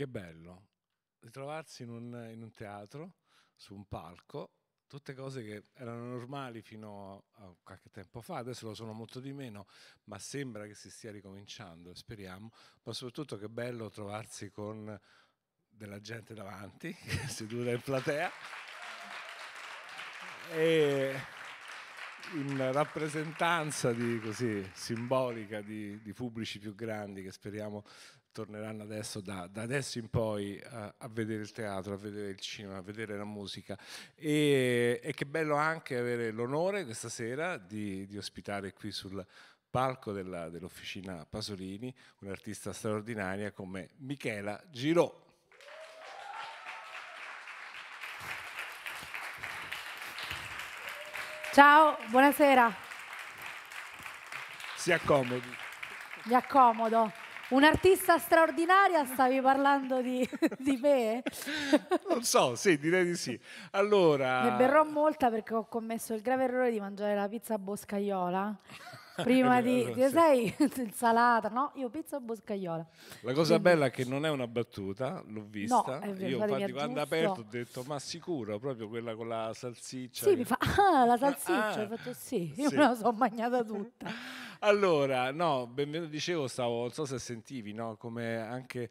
Che bello ritrovarsi in un, in un teatro, su un palco, tutte cose che erano normali fino a qualche tempo fa, adesso lo sono molto di meno, ma sembra che si stia ricominciando, speriamo, ma soprattutto che bello trovarsi con della gente davanti, seduta in platea, e in rappresentanza di, così, simbolica di, di pubblici più grandi che speriamo torneranno adesso da, da adesso in poi a, a, vedere il teatro, a vedere il cinema, a vedere la musica e, e che bello anche avere l'onore questa sera di, di ospitare qui sul, palco dell'officina Pasolini, un'artista straordinaria come Michela Girò. Ciao, buonasera. Si accomodi. Mi accomodo. Un'artista straordinaria, stavi parlando di, di me? Non so, sì, direi di sì. Allora... Ne berrò molta perché ho commesso il grave errore di mangiare la pizza boscaiola prima eh, di, allora, sì. sai, insalata, no? Io pizza boscaiola. La cosa Quindi, bella è che non è una battuta, l'ho vista. No, è vero, io infatti quando aperto ho detto, ma sicuro, proprio quella con la salsiccia. Sì, che... mi fa, ah, la ah, salsiccia, ah, ho fatto sì, io me la sono mangiata tutta allora, no, benvenuto, dicevo, stavo, non so se sentivi, no, come anche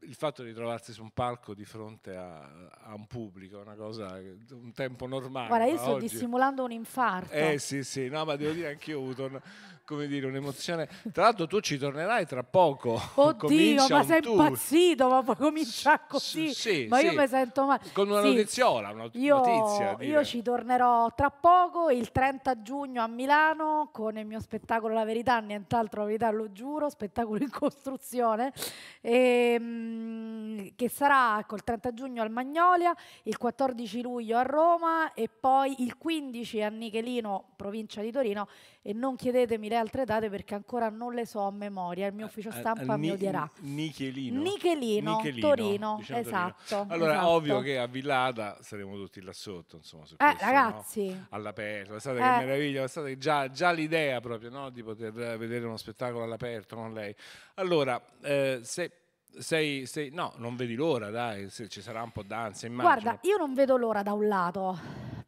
il fatto di trovarsi su un palco di fronte a, a un pubblico, una cosa, un tempo normale. Guarda, io sto oggi... dissimulando un infarto. Eh sì, sì, no, ma devo dire anche io ho avuto... Un come dire, un'emozione. Tra l'altro tu ci tornerai tra poco. Oddio, ma sei tour. impazzito, ma poi comincia così. S sì, ma sì. io mi sento male. Con una sì. notiziola, una io, notizia. Io ci tornerò tra poco, il 30 giugno a Milano, con il mio spettacolo La Verità, nient'altro la verità, lo giuro, spettacolo in costruzione, e, ehm, che sarà col 30 giugno al Magnolia, il 14 luglio a Roma e poi il 15 a Nichelino, provincia di Torino e non chiedetemi le altre date perché ancora non le so a memoria, il mio ufficio stampa a, mi odierà. Nichelino. Nichelino, Nichelino Torino, diciamo esatto. Torino. Allora, esatto. ovvio che a Villada saremo tutti là sotto, insomma, su eh, questo, ragazzi. No? All'aperto, guardate eh. che meraviglia, pensate già, già l'idea proprio no? di poter vedere uno spettacolo all'aperto, con lei. Allora, eh, se sei, sei, no, non vedi l'ora, dai, se ci sarà un po' danza, immagino. Guarda, io non vedo l'ora da un lato,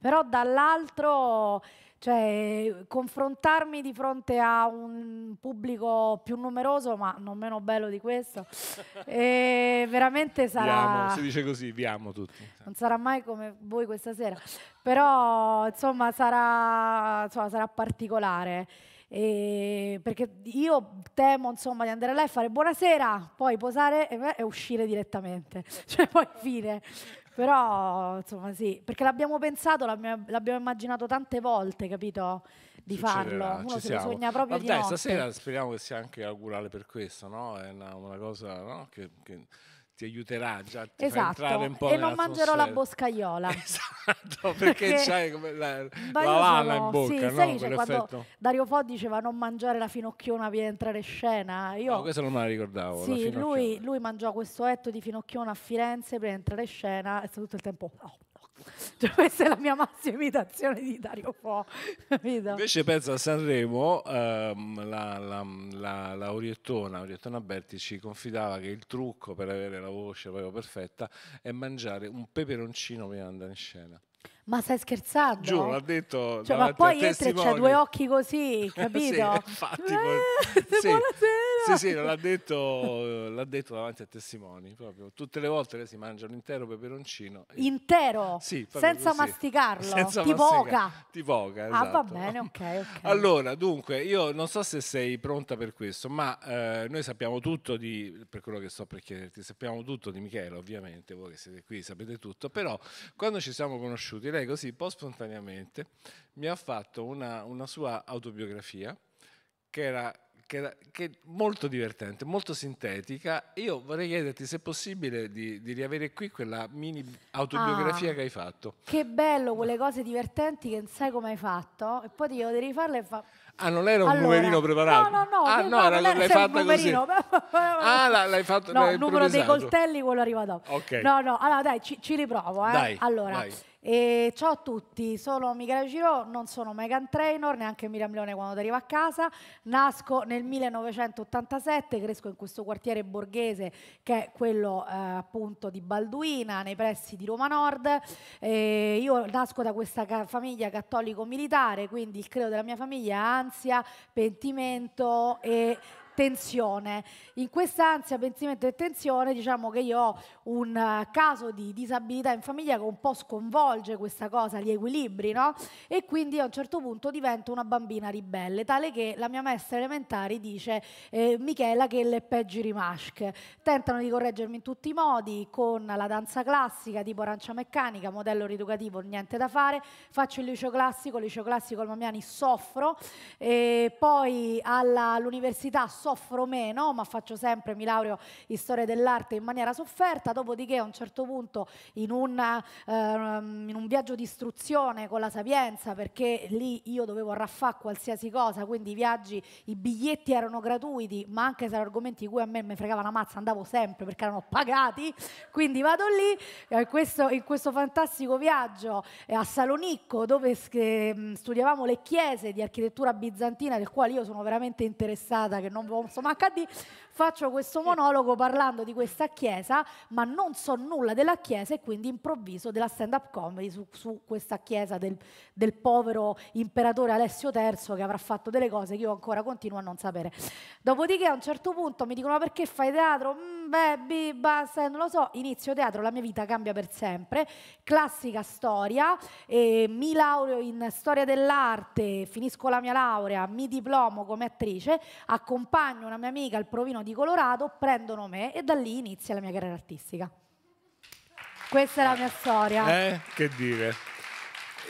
però dall'altro cioè, confrontarmi di fronte a un pubblico più numeroso, ma non meno bello di questo, eh, veramente sarà... Vi amo, si dice così, vi amo tutti. Non sarà mai come voi questa sera, però insomma sarà, insomma, sarà particolare. E perché io temo insomma di andare là e fare buonasera, poi posare e eh, uscire direttamente, cioè poi fine. Però, insomma, sì, perché l'abbiamo pensato, l'abbiamo, l'abbiamo immaginato tante volte, capito? Di Succederà, farlo. Uno se sogna proprio Vabbè, di notte. Stasera speriamo che sia anche augurale per questo, no? È una, una cosa no? che, che ti aiuterà già ti esatto. entrare un po' e non mangerò la boscaiola esatto perché, perché c'hai come la, la lana sono, in bocca sì, no? sai, cioè, quando Dario Fo diceva non mangiare la finocchiona per entrare in scena io no, questo non me la ricordavo sì, la lui, lui, mangiò questo etto di finocchiona a Firenze per entrare in scena è stato tutto il tempo oh. Cioè, questa è la mia massima imitazione di Dario Po. Invece penso a Sanremo, ehm, la, la, la, la Oriettona, Oriettona Berti ci confidava che il trucco per avere la voce proprio perfetta è mangiare un peperoncino prima di andare in scena. Ma stai scherzando? Giù, l'ha detto. Cioè, ma poi entra e c'ha due occhi così, capito? sì, infatti, eh, sì. Buonasera. Sì, sì, l'ha detto, l'ha detto davanti a testimoni. Proprio. Tutte le volte lei si mangia un intero peperoncino. Intero? Sì, senza così. masticarlo. Senza tipo mastica, oca. Tipo esatto. Ah, va esatto. bene, ok, ok. Allora, dunque, io non so se sei pronta per questo, ma eh, noi sappiamo tutto di, per quello che sto per chiederti, sappiamo tutto di Michele, ovviamente, voi che siete qui sapete tutto, però quando ci siamo conosciuti, lei così, un po' spontaneamente, mi ha fatto una, una sua autobiografia che era che, che, è molto divertente, molto sintetica. Io vorrei chiederti se è possibile di, di riavere qui quella mini autobiografia ah, che hai fatto. Che bello, quelle cose divertenti che non sai come hai fatto e poi ti devo rifarle e fa... Ah, non era un allora, numerino preparato? No, no, no. Ah, no, era, l'hai fatta così. ah, l'hai fatto No, il numero dei coltelli quello arriva dopo. Ok. No, no, allora dai, ci, ci riprovo. Eh. Dai, allora, vai. E ciao a tutti, sono Michele Giro, non sono Megan Trainor, neanche Miriam Leone quando arrivo a casa. Nasco nel 1987, cresco in questo quartiere borghese che è quello eh, appunto di Balduina, nei pressi di Roma Nord. E io nasco da questa ca famiglia cattolico-militare, quindi il credo della mia famiglia è ansia, pentimento e tensione. In questa ansia, pensimento e tensione, diciamo che io ho un eh, caso di disabilità in famiglia che un po' sconvolge questa cosa, gli equilibri, no? E quindi a un certo punto divento una bambina ribelle, tale che la mia maestra elementare dice eh, Michela che le peggi rimasche. Tentano di correggermi in tutti i modi, con la danza classica, tipo arancia meccanica, modello rieducativo, niente da fare, faccio il liceo classico, liceo classico al Mamiani soffro, e poi all'università soffro soffro meno, ma faccio sempre, mi laureo in storia dell'arte in maniera sofferta, dopodiché a un certo punto in, una, eh, in un viaggio di istruzione con la Sapienza, perché lì io dovevo raffare qualsiasi cosa, quindi i viaggi, i biglietti erano gratuiti, ma anche se erano argomenti di cui a me mi fregava una mazza, andavo sempre perché erano pagati, quindi vado lì, eh, questo, in questo fantastico viaggio eh, a Salonicco, dove mm, studiavamo le chiese di architettura bizantina, del quale io sono veramente interessata, che non voglio sou uma cadeia. faccio questo monologo parlando di questa chiesa, ma non so nulla della chiesa e quindi improvviso della stand-up comedy su, su questa chiesa del, del, povero imperatore Alessio III che avrà fatto delle cose che io ancora continuo a non sapere. Dopodiché a un certo punto mi dicono ma perché fai teatro? Mm, beh, bi, basta, non lo so, inizio teatro, la mia vita cambia per sempre, classica storia, eh, mi laureo in storia dell'arte, finisco la mia laurea, mi diplomo come attrice, accompagno una mia amica al provino di di Colorado, prendono me e da lì inizia la mia carriera artistica. Questa è la mia storia. Eh, che dire.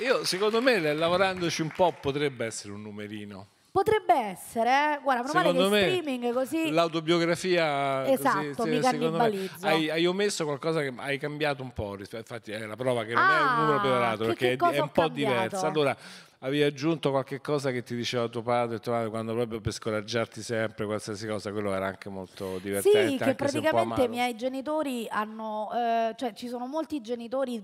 Io, secondo me, lavorandoci un po', potrebbe essere un numerino. Potrebbe essere, eh? guarda, meno male che me, streaming così. L'autobiografia esatto, così, mi cannibalizzo. Me, hai, hai, omesso qualcosa che hai cambiato un po', infatti è la prova che non ah, è un numero ah, peorato perché è un po' diversa. Allora, avevi aggiunto qualche cosa che ti diceva tuo padre, tuo madre, quando proprio per scoraggiarti sempre, qualsiasi cosa, quello era anche molto divertente. Sì, che praticamente i miei genitori hanno, eh, cioè ci sono molti genitori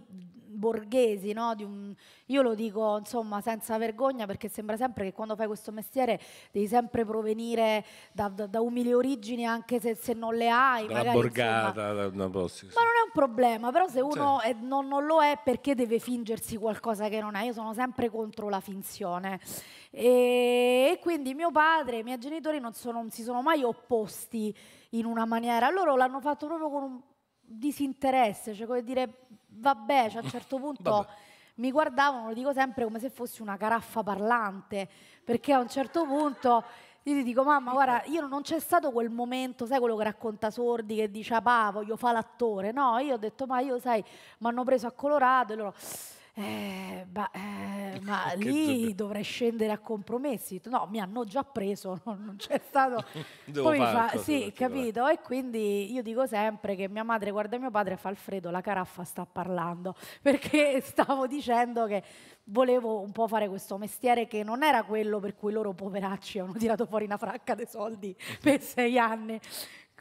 borghesi, no? un, io lo dico insomma senza vergogna perché sembra sempre che quando fai questo mestiere devi sempre provenire da, da, da umili origini anche se, se non le hai. Magari, borgata, insomma, da, Ma non è un problema, però se uno sì. Certo. è, non, non, lo è perché deve fingersi qualcosa che non è, io sono sempre contro la finzione. E, e quindi mio padre, i miei genitori non, sono, non si sono mai opposti in una maniera, loro l'hanno fatto proprio con un disinteresse, cioè come dire vabbè, cioè a un certo punto mi guardavano, lo dico sempre, come se fossi una caraffa parlante, perché a un certo punto io ti dico, mamma, guarda, io non c'è stato quel momento, sai quello che racconta Sordi, che dice, ah, pa, voglio fare l'attore, no, io ho detto, ma io, sai, mi hanno preso a Colorado, e loro eh, eh ma, eh, ma lì dub... dovrei scendere a compromessi. No, mi hanno già preso, non c'è stato... Devo Poi fa, sì, capito? E quindi io dico sempre che mia madre guarda mio padre fa Alfredo, la caraffa sta parlando, perché stavo dicendo che volevo un po' fare questo mestiere che non era quello per cui loro poveracci hanno tirato fuori una fracca dei soldi per sei anni.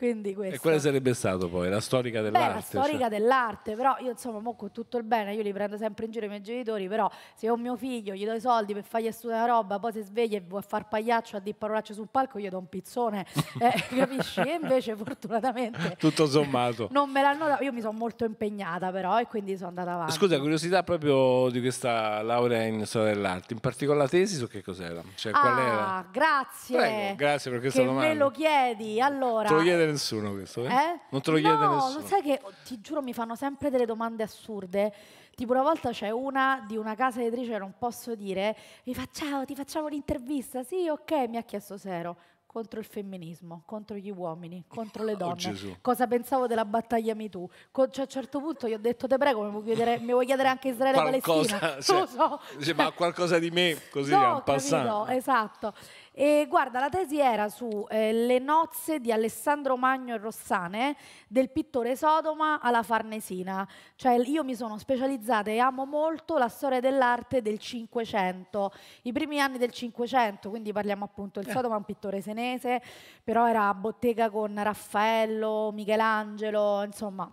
Quindi questo. E quale sarebbe stato poi? La storica dell'arte? Beh, la cioè? storica cioè. dell'arte, però io insomma, comunque tutto il bene, io li prendo sempre in giro i miei genitori, però se ho mio figlio, gli do i soldi per fargli studiare una roba, poi si sveglia e vuole far pagliaccio a dire parolacce sul palco, gli do un pizzone, eh, capisci? E invece fortunatamente... Tutto sommato. Non me l'hanno dato, io mi sono molto impegnata però e quindi sono andata avanti. Scusa, curiosità proprio di questa laurea in storia dell'arte, in particolare la tesi su che cos'era? Cioè, ah, qual era? grazie. Prego, grazie per questa che domanda. me lo chiedi, allora... Te lo chiedere nessuno questo, eh? eh? Non te lo chiede no, nessuno. No, sai che oh, ti giuro mi fanno sempre delle domande assurde. Tipo una volta c'è una di una casa editrice, non posso dire, mi fa ciao, ti facciamo un'intervista. Sì, ok, mi ha chiesto Sero contro il femminismo, contro gli uomini, contro le oh, donne. Oh, Cosa pensavo della battaglia MeToo? Co- cioè, a un certo punto gli ho detto, te prego, mi vuoi chiedere, mi vuoi chiedere anche Israele e Palestina. Cioè, so. cioè, ma qualcosa di me, così, no, capito, esatto. E guarda, la tesi era su eh, le nozze di Alessandro Magno e Rossane del pittore Sodoma alla Farnesina. Cioè io mi sono specializzata e amo molto la storia dell'arte del Cinquecento, i primi anni del Cinquecento, quindi parliamo appunto del eh. Sodoma, un pittore senese, però era a bottega con Raffaello, Michelangelo, insomma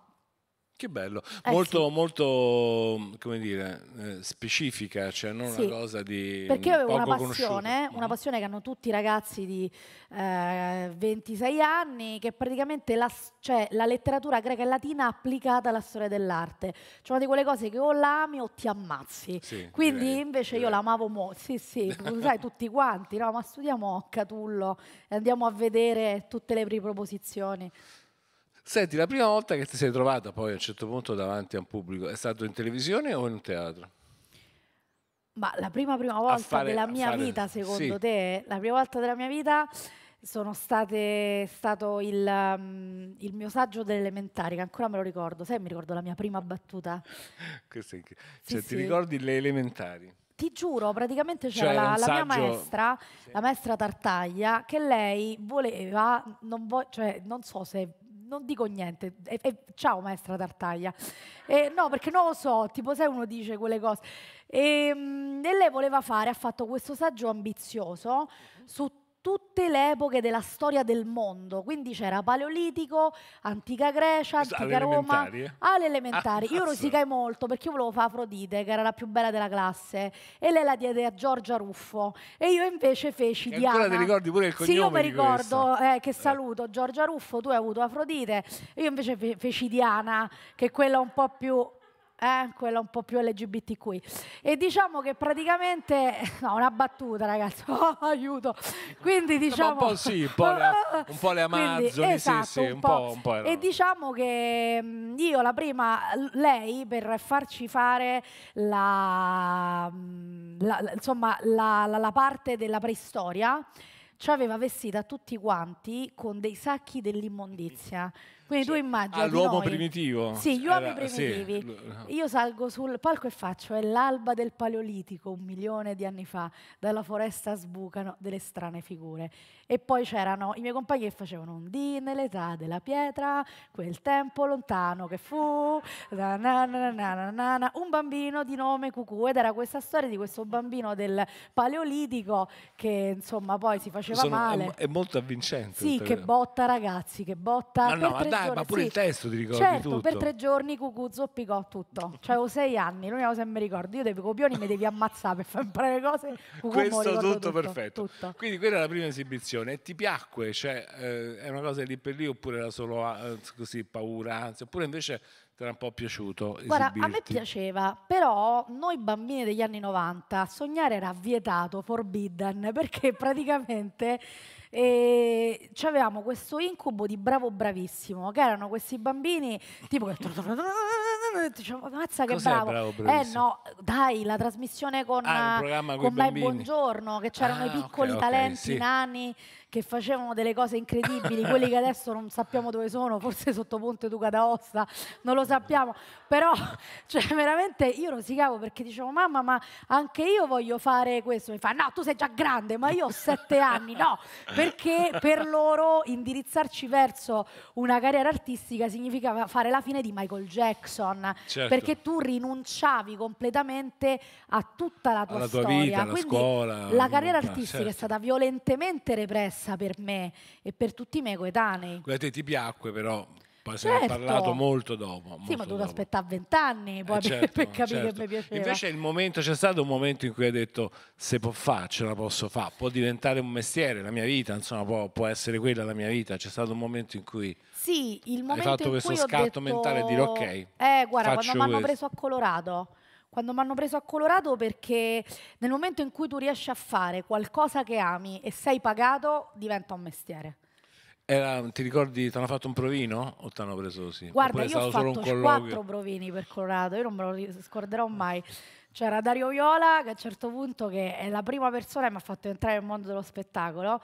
che bello, eh, molto, sì. molto, come dire, eh, specifica, cioè non sì. una cosa di... Perché io avevo una passione, mm. una passione che hanno tutti i ragazzi di eh, 26 anni, che praticamente la, cioè, la letteratura greca e latina applicata alla storia dell'arte. Cioè una di quelle cose che o l'ami o ti ammazzi. Sì, Quindi direi, invece direi. io l'amavo molto, sì sì, sai tutti quanti, no? ma studiamo Catullo, e andiamo a vedere tutte le riproposizioni. Senti, la prima volta che ti sei trovata poi a un certo punto davanti a un pubblico è stato in televisione o in un teatro? Ma la prima, prima volta fare, della mia fare... vita, secondo sì. te? La prima volta della mia vita sono state, stato il, um, il mio saggio delle elementari, che ancora me lo ricordo. Sai, mi ricordo la mia prima battuta. Questo è... Cioè, sì, ti ricordi le elementari? ti giuro, praticamente cioè, c'era cioè, la, la, mia maestra, sì. la maestra Tartaglia, che lei voleva, non, vo- cioè, non so se non dico niente. E, e, ciao maestra Tartaglia. E, no, perché non lo so, tipo sai uno dice quelle cose. Ehm, e, lei voleva fare, ha fatto questo saggio ambizioso su tutte le epoche della storia del mondo, quindi c'era Paleolitico, Antica Grecia, esatto, Antica Roma, alle eh. ah, elementari. Ah, io rosicai molto perché io volevo fare Afrodite, che era la più bella della classe, e lei la diede a Giorgia Ruffo e io invece feci e Diana. Ancora ti ricordi pure il cognome? Sì, io mi ricordo eh, che eh. saluto Giorgia Ruffo, tu hai avuto Afrodite, io invece fe feci Diana, che è quella un po' più eh? quella un po' più LGBTQI. E diciamo che praticamente, no, una battuta ragazzi, oh, aiuto. Quindi diciamo... un po' sì, un po' le, un po le Amazzoni, Quindi, esatto, sì, sì, un, un po'. un po e diciamo che mm, io la prima, lei per farci fare mm, la, la insomma, la, la, la parte della preistoria, ci aveva vestita tutti quanti con dei sacchi dell'immondizia. Quindi cioè, tu immagini. All'uomo ah, noi, primitivo. Sì, gli eh, uomini eh, primitivi. Sì. Eh. Io salgo sul palco e faccio, è l'alba del Paleolitico, un milione di anni fa, dalla foresta sbucano delle strane figure. E poi c'erano i miei compagni che facevano un dì nell'età della pietra, quel tempo lontano che fu, na na na un bambino di nome Cucù. Ed era questa storia di questo bambino del Paleolitico che insomma poi si faceva Sono, male. È, è molto avvincente. Sì, che botta ragazzi, che botta. Ma no, ma dai, ragione. Ma pure sì. il testo ti ricordi certo, tutto. per tre giorni Cucu zoppicò tutto. Cioè, avevo sei anni, l'unica cosa che mi ricordo, io dei copioni mi devi ammazzare per fare imparare le cose. Cucù Questo tutto, tutto, perfetto. Tutto. Quindi quella è la prima esibizione. E ti piacque? Cioè, eh, è una cosa lì per lì oppure era solo ah, eh, così paura? Anzi, oppure invece ti era un po' piaciuto? Guarda, a me piaceva, però noi bambini degli anni 90 sognare era vietato, forbidden, perché praticamente e ci avevamo questo incubo di bravo bravissimo, che erano questi bambini tipo che diciamo, mazza che bravo. bravo eh no, dai, la trasmissione con, ah, con, con Mai Buongiorno, che c'erano ah, i piccoli okay, talenti okay, sì. nani che facevano delle cose incredibili, quelli che adesso non sappiamo dove sono, forse sotto Ponte Duca d'Aosta, non lo sappiamo, però cioè, veramente io rosicavo perché dicevo mamma ma anche io voglio fare questo, mi fa no tu sei già grande ma io ho sette anni, no, perché per loro indirizzarci verso una carriera artistica significava fare la fine di Michael Jackson, certo. perché tu rinunciavi completamente a tutta la tua Alla storia, tua vita, quindi la, scuola, la carriera artistica certo. è stata violentemente repressa complessa per me e per tutti i miei coetanei. Quella te ti piacque però, poi certo. se ne è certo. parlato molto dopo. Molto sì, ma dovevo aspettare vent'anni eh, poi eh, certo, per, capire certo. che mi piaceva. Invece il momento, c'è stato un momento in cui hai detto se può fare, ce la posso fare, può diventare un mestiere, la mia vita, insomma può, può essere quella la mia vita. C'è stato un momento in cui... Sì, il momento hai fatto questo scatto mentale e dire ok. Eh, guarda, quando mi hanno preso a Colorado quando mi hanno preso a Colorado perché nel momento in cui tu riesci a fare qualcosa che ami e sei pagato, diventa un mestiere. Era, ti ricordi, ti hanno fatto un provino o ti hanno preso così? Guarda, Oppure io ho fatto quattro provini per Colorado, io non me lo scorderò mai. C'era Dario Viola che a un certo punto, che è la prima persona che mi ha fatto entrare nel mondo dello spettacolo,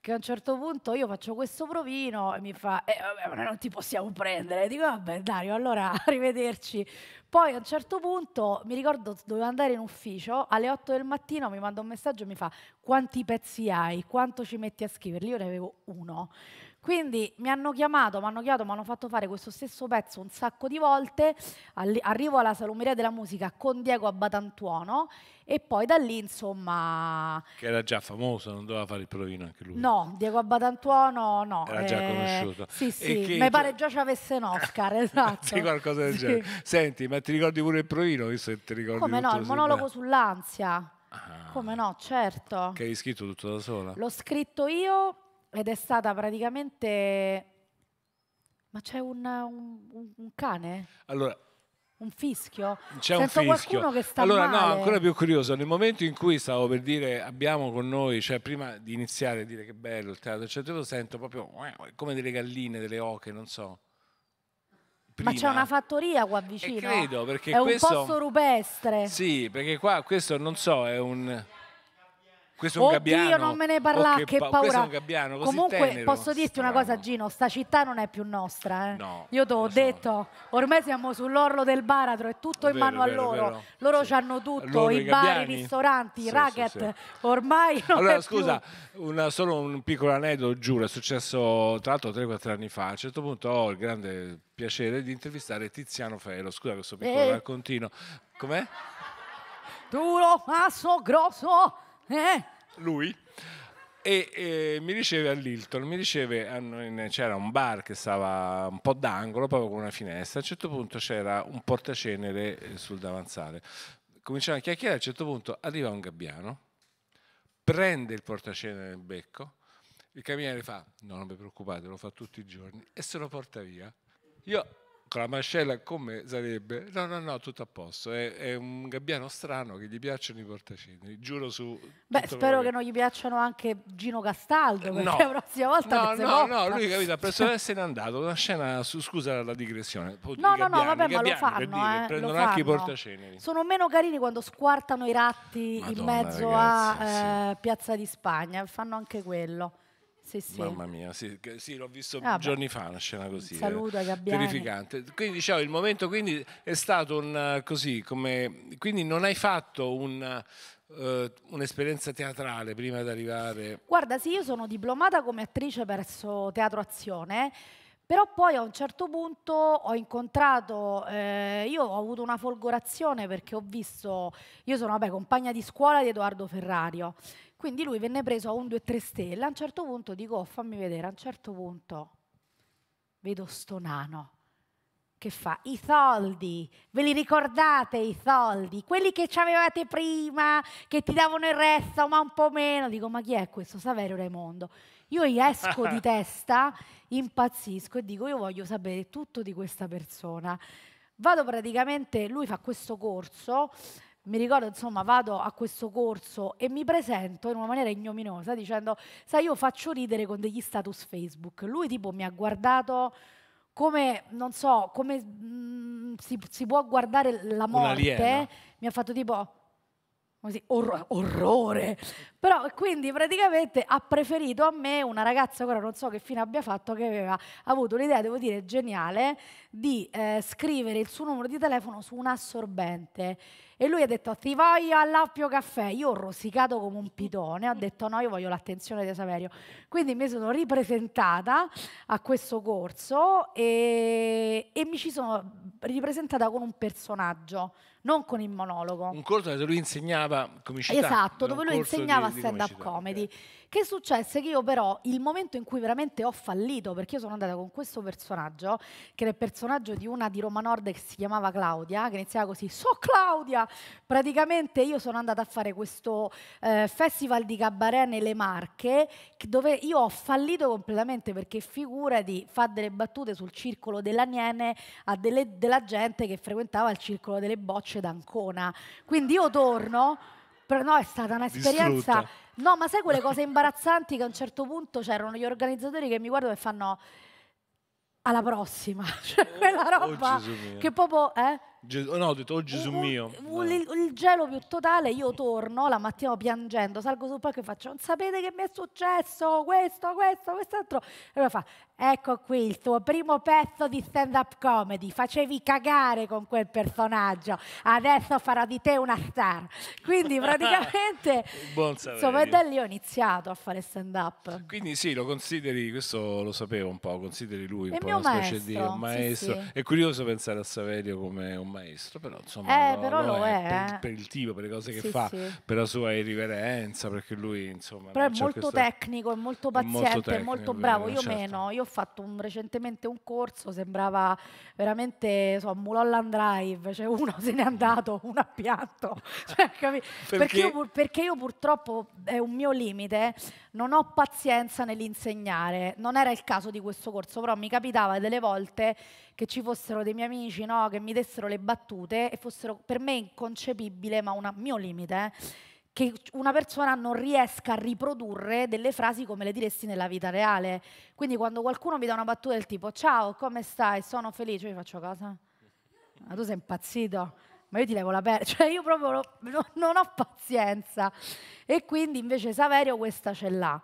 che a un certo punto io faccio questo provino e mi fa, eh, vabbè, ma non ti possiamo prendere. Dico, vabbè Dario, allora arrivederci. Poi a un certo punto mi ricordo dovevo andare in ufficio, alle 8 del mattino mi manda un messaggio e mi fa, quanti pezzi hai, quanto ci metti a scriverli? Io ne avevo uno. Quindi mi hanno chiamato, mi hanno chiamato, mi hanno fatto fare questo stesso pezzo un sacco di volte, arrivo alla Salumeria della Musica con Diego Abbatantuono e poi da lì insomma... Che era già famoso, non doveva fare il provino anche lui. No, Diego Abbatantuono no. Era eh, già conosciuto. Sì, sì, che... mi pare già ci avesse un Oscar, esatto. sì, qualcosa del sì. genere. Senti, ma ti ricordi pure il provino, visto che ti ricordi Come no, il monologo sull'ansia. Ah, Come no, certo. Che hai scritto tutto da sola? L'ho scritto io ed è stata praticamente... Ma c'è un, un, un cane? Allora, un fischio? C'è un fischio. che sta allora, male. no, ancora più curioso, nel momento in cui stavo per dire abbiamo con noi, cioè prima di iniziare a dire che bello il teatro, eccetera, lo sento proprio eh, come delle galline, delle oche, non so. Prima. Ma c'è una fattoria qua vicino. E eh, credo, perché è questo, un posto rupestre. Sì, perché qua questo non so, è un questo è un Oddio, gabbiano. non me ne parla, oh, che, che pa paura. Questo è un gabbiano così Comunque, tenero. posso dirti Strano. una cosa, Gino, sta città non è più nostra. Eh. No, Io te l'ho detto, so. ormai siamo sull'orlo del baratro, è tutto vero, in mano vero, a loro. Vero. Loro sì. hanno tutto, loro, i, i bar, i ristoranti, sì, i racket, sì, ormai non Allora, scusa, una, solo un piccolo aneddoto, giuro, è successo tra l'altro 3-4 anni fa. A un certo punto ho il grande piacere di intervistare Tiziano Ferro, scusa questo piccolo eh. raccontino. Com'è? Duro, masso, grosso eh? Lui. E, e, mi riceve all'Hilton, mi riceve, c'era un bar che stava un po' d'angolo, proprio con una finestra, a un certo punto c'era un portacenere eh, sul davanzale. Cominciano a chiacchierare, a un certo punto arriva un gabbiano, prende il portacenere nel becco, il cameriere fa, no non vi preoccupate, lo fa tutti i giorni, e se lo porta via. Io con la mascella come sarebbe? No, no, no, tutto a posto. È, è un gabbiano strano che gli piacciono i portacini, giuro su... Beh, spero che... che non gli piacciono anche Gino Castaldo, eh, perché no. la prossima volta... No, no, no, no, lui capito, presso se n'è andato, una scena, su, scusa la digressione. No, no, gabbiani, no, vabbè, ma lo fanno, dire, eh, prendono fanno. anche i portaceni. Sono meno carini quando squartano i ratti Madonna, in mezzo ragazzi, a eh, Piazza di Spagna, fanno anche quello. Sì, sì. Mamma mia, sì, sì l'ho visto ah, giorni fa una scena così. Saluta eh. Gabbiani. Terrificante. Quindi diciamo, il momento quindi è stato un eh, così, come, quindi non hai fatto un... Uh, un'esperienza teatrale prima di arrivare? Guarda, sì, io sono diplomata come attrice presso Teatro Azione. Però poi a un certo punto ho incontrato, eh, io ho avuto una folgorazione perché ho visto, io sono vabbè, compagna di scuola di Edoardo Ferrario, quindi lui venne preso a un 2 3 stelle. a un certo punto dico, oh, fammi vedere, a un certo punto vedo sto nano che fa i soldi, ve li ricordate i soldi? Quelli che ci avevate prima, che ti davano il resto, ma un po' meno. Dico, ma chi è questo Saverio Raimondo? Io esco di testa, impazzisco e dico, io voglio sapere tutto di questa persona. Vado praticamente, lui fa questo corso, mi ricordo, insomma, vado a questo corso e mi presento in una maniera ignominosa dicendo, sai, io faccio ridere con degli status Facebook. Lui tipo mi ha guardato come, non so, come mh, mm, si, si, può guardare la morte. Mi ha fatto tipo, or- orrore. Però quindi praticamente ha preferito a me una ragazza, ora non so che fine abbia fatto, che aveva avuto l'idea, devo dire, geniale di eh, scrivere il suo numero di telefono su un assorbente. E lui ha detto, ti voglio all'appio caffè. Io ho rosicato come un pitone, ho detto no, io voglio l'attenzione di Saverio. Quindi mi sono ripresentata a questo corso e, e mi ci sono ripresentata con un personaggio non con il monologo. Un corso dove lui insegnava comicità. Esatto, dove lui insegnava stand-up comedy. Okay. Che successe? Che io però il momento in cui veramente ho fallito, perché io sono andata con questo personaggio, che era il personaggio di una di Roma Nord che si chiamava Claudia, che iniziava così, so Claudia! Praticamente io sono andata a fare questo eh, festival di cabaret nelle Marche, dove io ho fallito completamente perché figurati, fa delle battute sul circolo dell'Aniene a delle, della gente che frequentava il circolo delle bocce d'Ancona. Quindi io torno però no, è stata un'esperienza... Distrutta. No, ma sai quelle cose imbarazzanti che a un certo punto c'erano gli organizzatori che mi guardano e fanno alla prossima. Cioè quella oh, roba oh, che proprio... Eh? Gesù, no, ho detto, oh Gesù un, mio. Un, no. il, il, gelo più totale, io torno la mattina piangendo, salgo sul palco e faccio, non sapete che mi è successo, questo, questo, quest'altro. E lui fa, ecco qui il tuo primo pezzo di stand-up comedy, facevi cagare con quel personaggio, adesso farà di te una star. Quindi praticamente, insomma, da lì ho iniziato a fare stand-up. Quindi sì, lo consideri, questo lo sapevo un po', consideri lui un È po' una maestro, specie di maestro. Sì, sì. È curioso pensare a Saverio come un maestro, però insomma eh, no, però lo, è, è. Per, eh. per, il tipo, per le cose che sì, fa, sì. per la sua irriverenza, perché lui insomma... Però è molto questa... tecnico, è molto paziente, è molto, tecnico, è molto bravo, io certo. meno, io ho fatto un, recentemente un corso, sembrava veramente, so, Mulholland Drive, cioè uno se n'è andato, uno ha pianto, cioè, perché? Perché, io, perché io purtroppo è un mio limite, non ho pazienza nell'insegnare, non era il caso di questo corso, però mi capitava delle volte che ci fossero dei miei amici no, che mi dessero le battute e fossero per me inconcepibile, ma un mio limite, che una persona non riesca a riprodurre delle frasi come le diresti nella vita reale. Quindi quando qualcuno mi dà una battuta del tipo ciao, come stai? Sono felice, io faccio cosa? Ma tu sei impazzito? ma io ti levo la pelle, cioè io proprio no, non ho pazienza. E quindi invece Saverio questa ce l'ha.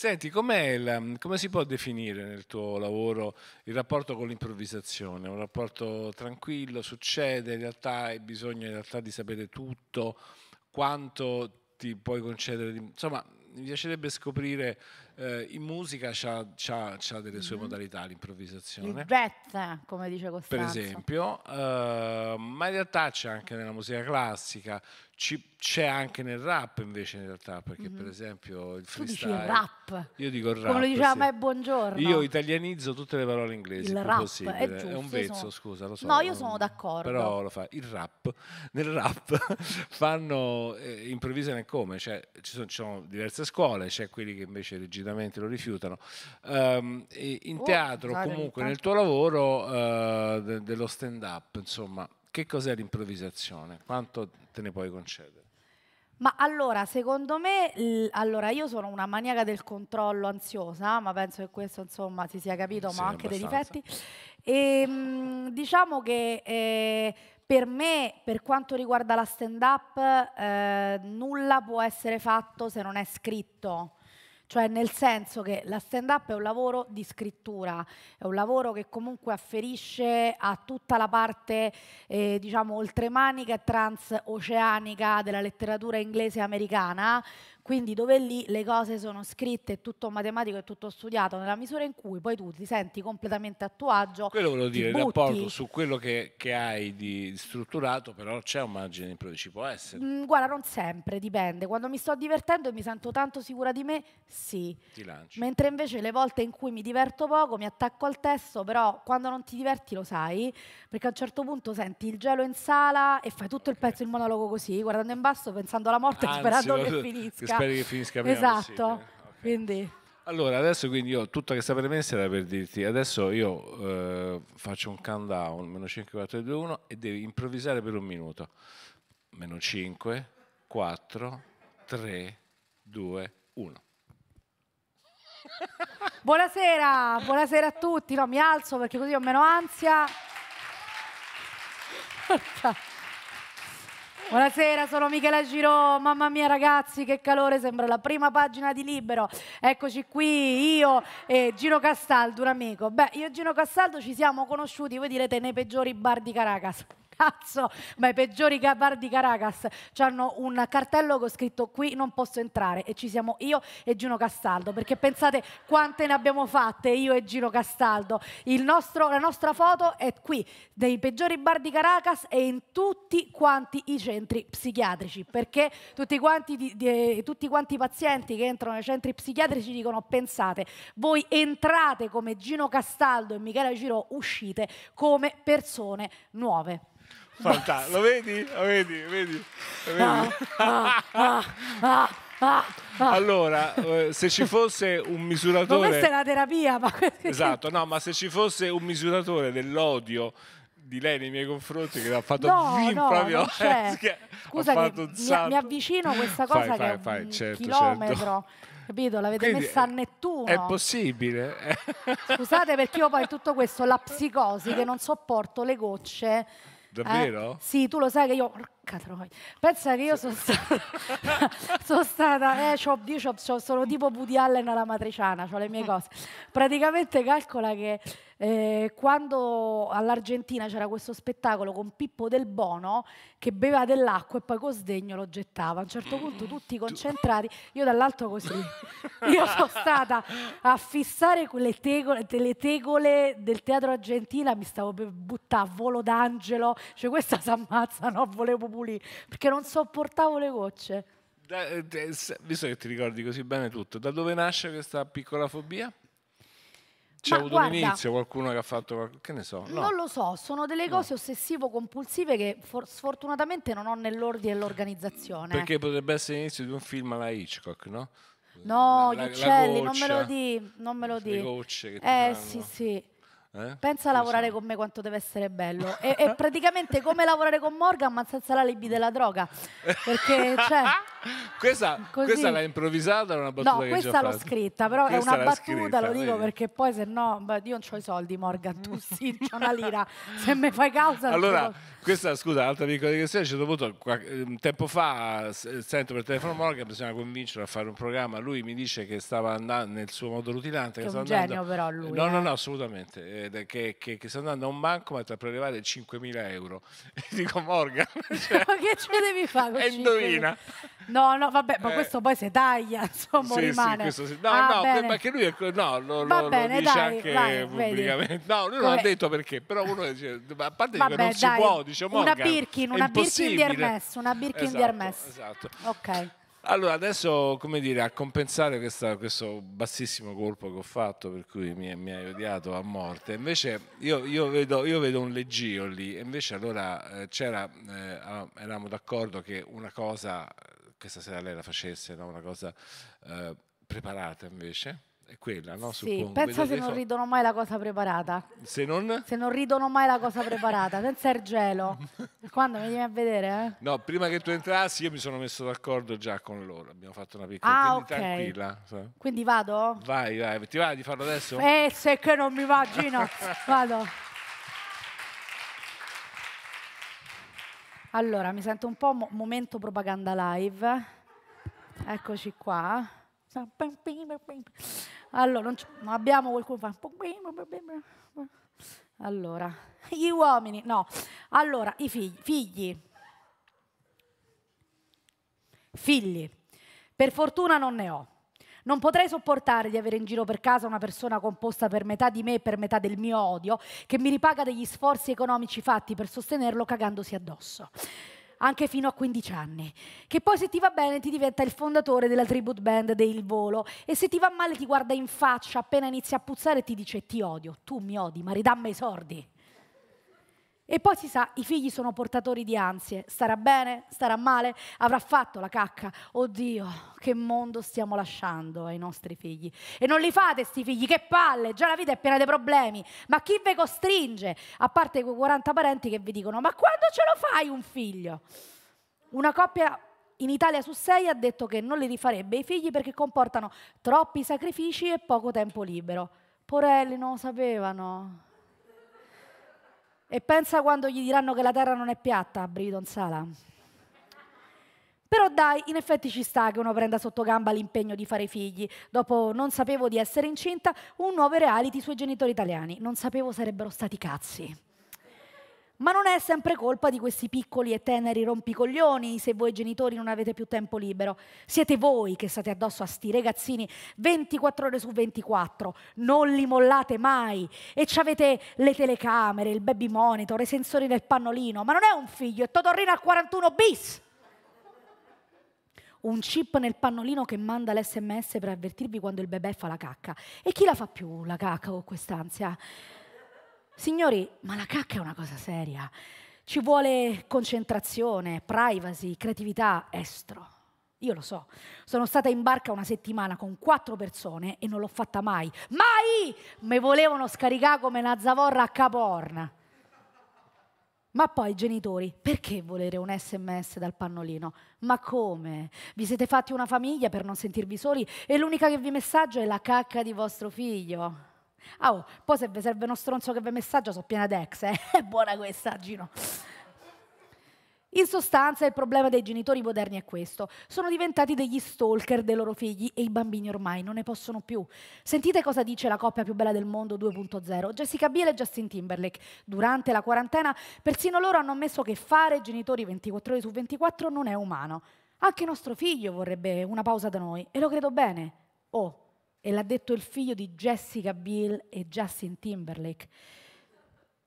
Senti, il, ehm, come si può definire nel tuo lavoro il rapporto con l'improvvisazione? Un rapporto tranquillo, succede, in realtà hai bisogno in realtà di sapere tutto, quanto ti puoi concedere, di, insomma mi piacerebbe scoprire eh, in musica ha delle sue mm-hmm. modalità l'improvvisazione. Il jazz, come dice Costanzo. Per esempio, eh, ma in realtà c'è anche nella musica classica, ci, c'è anche nel rap invece in realtà, perché mm-hmm. per esempio il freestyle... Tu dici rap. Io dico il rap. Come lo diceva sì. mai buongiorno. Io italianizzo tutte le parole inglesi, il rap possibile. è giusto. È un vezzo, sono... scusa, lo so. No, io sono mm, d'accordo. Però lo fa. Il rap, nel rap fanno eh, improvvisano come, cioè ci sono, ci sono diverse scuole, c'è quelli che invece recitano rapidamente lo rifiutano. Um, in oh, teatro, comunque, nel tuo lavoro uh, de dello stand-up, insomma, che cos'è l'improvvisazione? Quanto te ne puoi concedere? Ma allora, secondo me, allora io sono una maniaca del controllo ansiosa, ma penso che questo insomma si sia capito, sì, ma anche dei difetti. E, ehm, mh, diciamo che eh, per me, per quanto riguarda la stand-up, eh, nulla può essere fatto se non è scritto cioè nel senso che la stand up è un lavoro di scrittura, è un lavoro che comunque afferisce a tutta la parte eh, diciamo oltremanica e transoceanica della letteratura inglese e americana, quindi dove lì le cose sono scritte, è tutto matematico, è tutto studiato, nella misura in cui poi tu ti senti completamente a tuo agio. Quello volevo dire, butti. il rapporto su quello che, che, hai di strutturato, però c'è un margine di improvviso, ci può essere. Mm, guarda, non sempre, dipende. Quando mi sto divertendo e mi sento tanto sicura di me, sì. Ti lancio. Mentre invece le volte in cui mi diverto poco, mi attacco al testo, però quando non ti diverti lo sai, perché a un certo punto senti il gelo in sala e fai tutto okay. il pezzo, il monologo così, guardando in basso, pensando alla morte e sperando che finisca speri esatto. che finisca prima Esatto, okay. quindi... Allora, adesso quindi io tutta questa premessa era per dirti, adesso io eh, faccio un countdown, meno 5, 4, 2, 1 e devi improvvisare per un minuto. Meno 5, 4, 3, 2, 1. Buonasera, buonasera a tutti, no mi alzo perché così ho meno ansia. Buonasera, sono Michela Giro. Mamma mia, ragazzi, che calore! Sembra la prima pagina di Libero. Eccoci qui, io e Gino Castaldo, un amico. Beh, io e Gino Castaldo ci siamo conosciuti, voi direte, nei peggiori bar di Caracas cazzo, ma i peggiori bar di Caracas hanno un cartello che ho scritto qui non posso entrare e ci siamo io e Gino Castaldo, perché pensate quante ne abbiamo fatte io e Gino Castaldo. Nostro, la nostra foto è qui, dei peggiori bar di Caracas e in tutti quanti i centri psichiatrici, perché tutti quanti, di, di, tutti quanti i pazienti che entrano nei centri psichiatrici dicono pensate, voi entrate come Gino Castaldo e Michele Giro, uscite come persone nuove. Fantastico. Lo vedi? Lo vedi? Lo vedi? Lo vedi? Ah, ah, ah, Ah, ah. ah, ah. Allora, eh, se ci fosse un misuratore... Ma questa è la terapia, ma... Esatto, no, ma se ci fosse un misuratore dell'odio di lei nei miei confronti che ha fatto no, vim no, proprio scusa mi, mi, avvicino a questa cosa fai, che fai, è un certo, chilometro certo. capito l'avete Quindi messa a Nettuno è possibile scusate perché io poi tutto questo la psicosi che non sopporto le gocce Davvero? Eh? Sì, tu lo sai che io... Porca troia. Pensa che io sono stata... sono stata... Eh, c'ho, io c'ho, sono tipo Woody Allen alla matriciana, ho le mie eh. cose. Praticamente calcola che eh, quando all'Argentina c'era questo spettacolo con Pippo del Bono che beveva dell'acqua e poi con sdegno lo gettava. A un certo punto tutti concentrati, io dall'alto così, io sono stata a fissare quelle tegole, le tegole del teatro argentina, mi stavo per buttare a volo d'angelo, cioè questa si ammazza, no, volevo pulire, perché non sopportavo le gocce. Da, da, eh, visto che ti ricordi così bene tutto, da dove nasce questa piccola fobia? C'è Ma avuto guarda, un inizio, qualcuno che ha fatto, che ne so. No. Non lo so, sono delle cose no. ossessivo-compulsive che sfortunatamente non ho nell'ordine dell'organizzazione. Perché potrebbe essere l'inizio di un film alla Hitchcock, no? No, la, gli uccelli, non me lo di, non me lo di. Le gocce che Eh, fanno. sì, sì. Eh? Pensa a lavorare con me quanto deve essere bello. è, è, praticamente come lavorare con Morgan, ma senza la l'alibi della droga. Perché, cioè, questa, questa l'ha improvvisata una battuta No, questa l'ho scritta, però questa è una battuta, scritta, lo dico vedi. perché poi se no, io non ho i soldi, Morgan, tu sì, c'ho una lira. Se mi fai causa. Allora, questa scusa, altra piccola digressione, a un ehm, tempo fa eh, sento per telefono Morgan, bisogna convincere a fare un programma. Lui mi dice che stava andando nel suo modo rutilante. Che, che è un andando, genio, però lui. No, eh. no, no, assolutamente eh, che, che, che sta andando a un bancomat a prelevare 5.000 euro. E dico Morgan, cioè, che ce devi fare? E indovina. No, no, vabbè, ma eh. questo poi si taglia, insomma, sì, rimane. Sì, si... No, ah, no, bene. perché lui è... no, lo, lo, bene, dice dai, anche vai, pubblicamente. Vedi. No, lui Come... non ha detto perché, però uno dice, a parte vabbè, che non dai, si può, dice Morgan. Una Birkin, una Birkin di Hermes, una Birkin esatto, di Hermes. Esatto. Ok. Allora, adesso, come dire, a compensare questa, questo bassissimo colpo che ho fatto, per cui mi, mi hai odiato a morte, invece io, io, vedo, io vedo, un leggio lì, e invece allora eh, c'era, eh, eravamo d'accordo che una cosa, questa eh, sera lei la facesse, no? una cosa eh, preparata invece, è quella, no? Sì, Suppongo. pensa se non so... ridono mai la cosa preparata. Se non? Se non ridono mai la cosa preparata, senza il gelo. Quando vieni a vedere? Eh? No, prima che tu entrassi io mi sono messo d'accordo già con loro, abbiamo fatto una piccola... Ah, Quindi okay. tranquilla. So. Quindi vado? Vai, vai, ti va di farlo adesso? Eh, se che non mi va vado. Allora, mi sento un po' mo momento propaganda live. Eccoci qua. Allora, non abbiamo qualcuno che fa... Allora, gli uomini, no. Allora, i figli. Figli. Figli. Per fortuna non ne ho. Non potrei sopportare di avere in giro per casa una persona composta per metà di me e per metà del mio odio, che mi ripaga degli sforzi economici fatti per sostenerlo cagandosi addosso anche fino a 15 anni, che poi se ti va bene ti diventa il fondatore della tribute band del Volo e se ti va male ti guarda in faccia appena inizia a puzzare e ti dice ti odio, tu mi odi, ma ridammi i sordi. E poi si sa, i figli sono portatori di ansie. Starà bene? Starà male? Avrà fatto la cacca? Oddio, che mondo stiamo lasciando ai nostri figli. E non li fate sti figli, che palle! Già la vita è piena di problemi. Ma chi ve costringe? A parte quei 40 parenti che vi dicono, ma quando ce lo fai un figlio? Una coppia in Italia su sei ha detto che non li rifarebbe i figli perché comportano troppi sacrifici e poco tempo libero. Porelli non lo sapevano. E pensa quando gli diranno che la Terra non è piatta, brivido in sala. Però dai, in effetti ci sta che uno prenda sotto gamba l'impegno di fare figli. Dopo Non sapevo di essere incinta, un nuovo reality sui genitori italiani. Non sapevo sarebbero stati cazzi. Ma non è sempre colpa di questi piccoli e teneri rompicoglioni se voi genitori non avete più tempo libero. Siete voi che state addosso a sti ragazzini 24 ore su 24, non li mollate mai e ci avete le telecamere, il baby monitor, i sensori nel pannolino, ma non è un figlio, è Totorrina al 41 bis. Un chip nel pannolino che manda l'SMS per avvertirvi quando il bebè fa la cacca. E chi la fa più la cacca con quest'ansia? Signori, ma la cacca è una cosa seria. Ci vuole concentrazione, privacy, creatività, estro. Io lo so, sono stata in barca una settimana con quattro persone e non l'ho fatta mai. Mai! Me volevano scaricare come una zavorra a caporna. Ma poi genitori, perché volere un sms dal pannolino? Ma come? Vi siete fatti una famiglia per non sentirvi soli e l'unica che vi messaggio è la cacca di vostro figlio? Ah, oh, poi se vi serve uno stronzo che vi messaggia, sono piena d'ex, eh? è buona questa, Gino. In sostanza il problema dei genitori moderni è questo. Sono diventati degli stalker dei loro figli e i bambini ormai non ne possono più. Sentite cosa dice la coppia più bella del mondo 2.0, Jessica Biel e Justin Timberlake. Durante la quarantena persino loro hanno ammesso che fare genitori 24 ore su 24 non è umano. Anche nostro figlio vorrebbe una pausa da noi e lo credo bene. Oh, e l'ha detto il figlio di Jessica Biel e Justin Timberlake.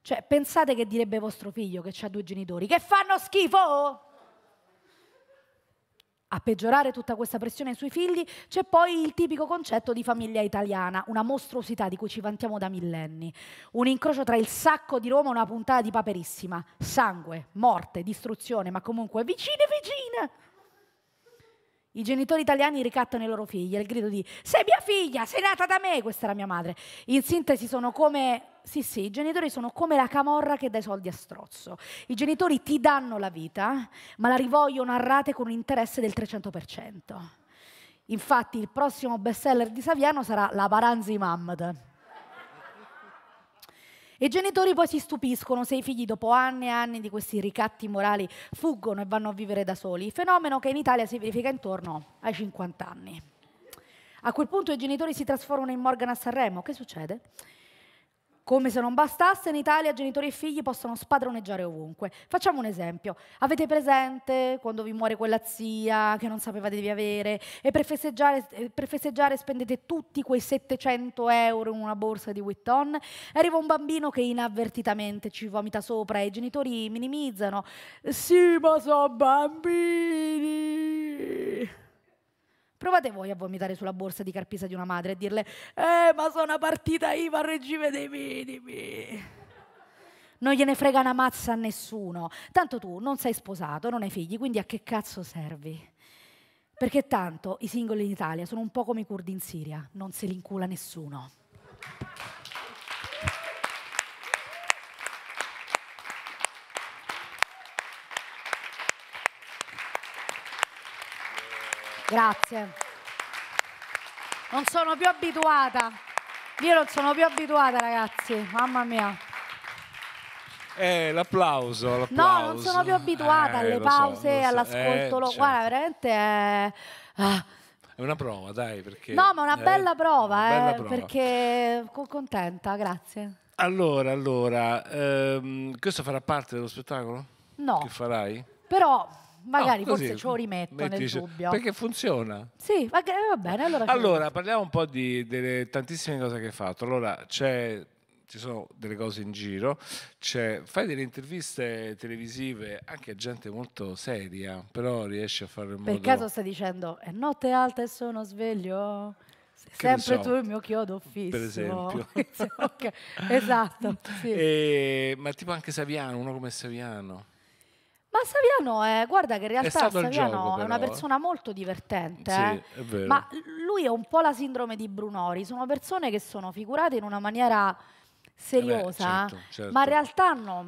Cioè, pensate che direbbe vostro figlio che ha due genitori che fanno schifo? A peggiorare tutta questa pressione sui figli c'è poi il tipico concetto di famiglia italiana, una mostruosità di cui ci vantiamo da millenni, un incrocio tra il sacco di Roma e una puntata di paperissima, sangue, morte, distruzione, ma comunque vicine vicine. I genitori italiani ricattano i loro figli al grido di Sei mia figlia, sei nata da me, questa era mia madre. In sintesi sono come sì, sì, i genitori sono come la camorra che dà i soldi a strozzo. I genitori ti danno la vita, ma la rivogliono a rate con un interesse del 300%. Infatti il prossimo bestseller di Saviano sarà La Paranzi Mamd. I genitori poi si stupiscono se i figli dopo anni e anni di questi ricatti morali fuggono e vanno a vivere da soli, fenomeno che in Italia si verifica intorno ai 50 anni. A quel punto i genitori si trasformano in Morgan a Sanremo. Che succede? Come se non bastasse, in Italia genitori e figli possono spadroneggiare ovunque. Facciamo un esempio. Avete presente quando vi muore quella zia che non sapevate di avere e per festeggiare, eh, per festeggiare spendete tutti quei 700 euro in una borsa di Witton? Arriva un bambino che inavvertitamente ci vomita sopra e i genitori minimizzano. Sì, ma sono bambini! Provate voi a vomitare sulla borsa di carpisa di una madre e dirle «Eh, ma sono partita IVA al regime dei minimi!» Non gliene frega una mazza a nessuno. Tanto tu non sei sposato, non hai figli, quindi a che cazzo servi? Perché tanto i singoli in Italia sono un po' come i curdi in Siria, non se li incula nessuno. Grazie. Non sono più abituata. Io non sono più abituata, ragazzi. Mamma mia. Eh, l'applauso, l'applauso. No, non sono più abituata eh, alle pause, so, so. all'ascolto. Eh, certo. Guarda, veramente è... Ah. È una prova, dai, perché... No, ma è una eh, bella prova, una bella eh, prova. perché contenta, grazie. Allora, allora, ehm, questo farà parte dello spettacolo? No. Che farai? Però magari no, forse ce lo rimetto Mettici, nel dubbio. Perché funziona. Sì, va, va bene. Allora, allora parliamo un po' di, delle tantissime cose che hai fatto. Allora, c'è ci sono delle cose in giro, cioè, fai delle interviste televisive anche a gente molto seria, però riesci a fare un modo... Per caso stai dicendo, è notte alta e sono sveglio? Sempre so, tu il mio chiodo fisso. Per esempio. okay, esatto. Sì. E, ma tipo anche Saviano, uno come Saviano. Ma Saviano, è, eh. guarda che in realtà è Saviano gioco, è una persona eh. molto divertente. Sì, eh. Ma lui è un po' la sindrome di Brunori. Sono persone che sono figurate in una maniera seriosa, eh beh, certo, certo. ma certo. in realtà non...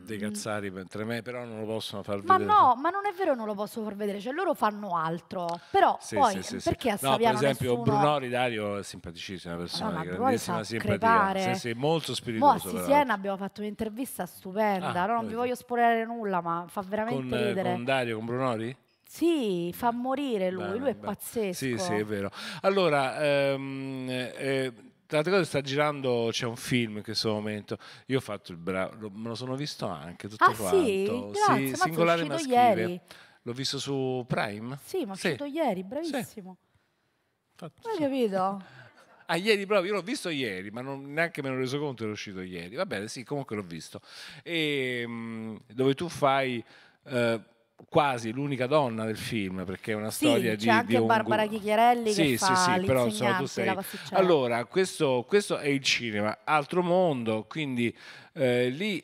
Mm, Dei mm. cazzari tra me, però non lo possono far vedere. Ma no, ma non è vero non lo possono far vedere, cioè loro fanno altro, però sì, poi sì, sì, perché a Saviano No, per esempio nessuno... Brunori Dario è simpaticissima persona, no, no grandissima simpatia, sì, molto spiritoso. Mo a Siena eh, abbiamo fatto un'intervista stupenda, ah, no, non vi voglio spoilerare nulla, ma fa veramente con, ridere. Con Dario, con Brunori? Sì, fa morire lui, beh, lui è beh. pazzesco. Sì, sì, è vero. Allora, ehm, eh, L'altra cosa sta girando, c'è un film in questo momento. Io ho fatto il bravo, me lo sono visto anche tutto ah, quanto. Sì, Grazie, sì singolare maschile. Ieri. L'ho visto su Prime? Sì, ma è uscito ieri, bravissimo. Sì. Fatto, Hai sì. capito? Ah, ieri proprio, io l'ho visto ieri, ma non, neanche me ne ho reso conto che era uscito ieri. Va bene, sì, comunque l'ho visto. E, ehm, dove tu fai... Uh, quasi l'unica donna del film perché è una sì, storia c'è di c'è anche di un... Barbara Chichierelli sì, che sì, sì, però insomma tu sei allora questo, questo, è il cinema altro mondo quindi eh, lì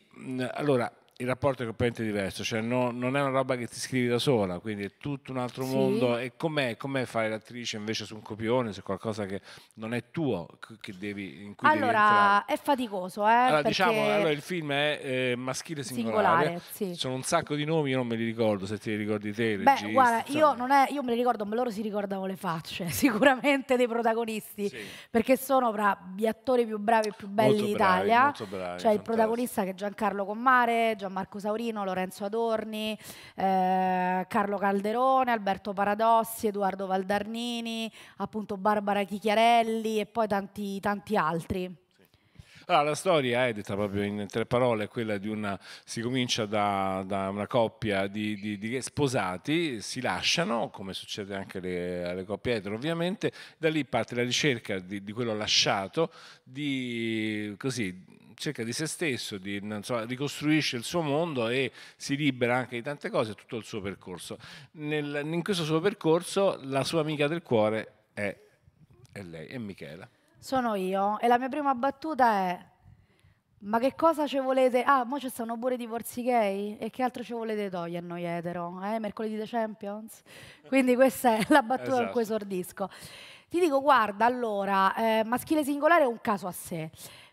allora il rapporto è completamente diverso, cioè no, non è una roba che ti scrivi da sola, quindi è tutto un altro sì. mondo. E com'è, com'è fare l'attrice invece su un copione, se qualcosa che non è tuo, che devi, in cui allora, è faticoso, eh, Allora, diciamo, allora, il film è eh, maschile singolare, singolare sì. sono un sacco di nomi, io non me li ricordo, se ti ricordi te, Beh, regista, guarda, io, non è, io me li ricordo, ma loro si ricordano le facce, sicuramente dei protagonisti, sì. perché sono tra gli attori più bravi e più belli d'Italia. Cioè fantastico. il protagonista che è Giancarlo Commare, Gian Gianmarco Saurino, Lorenzo Adorni, eh, Carlo Calderone, Alberto Paradossi, Edoardo Valdarnini, appunto Barbara Chichiarelli e poi tanti, tanti altri. Allora, la storia è detta proprio in tre parole, quella di una, si comincia da, da una coppia di, di, di, sposati, si lasciano, come succede anche le, alle coppie etero ovviamente, da lì parte la ricerca di, di quello lasciato, di così cerca di se stesso, di, insomma, ricostruisce il suo mondo e si libera anche di tante cose, tutto il suo percorso. Nel, in questo suo percorso la sua amica del cuore è, è lei, è Michela. Sono io e la mia prima battuta è ma che cosa ci volete? Ah, mo ci stanno pure i divorzi gay? E che altro ci volete togliere noi etero? Eh? Mercoledì The Champions? Quindi questa è la battuta esatto. in cui esordisco. Ti dico, guarda, allora, eh, maschile singolare è un caso a sé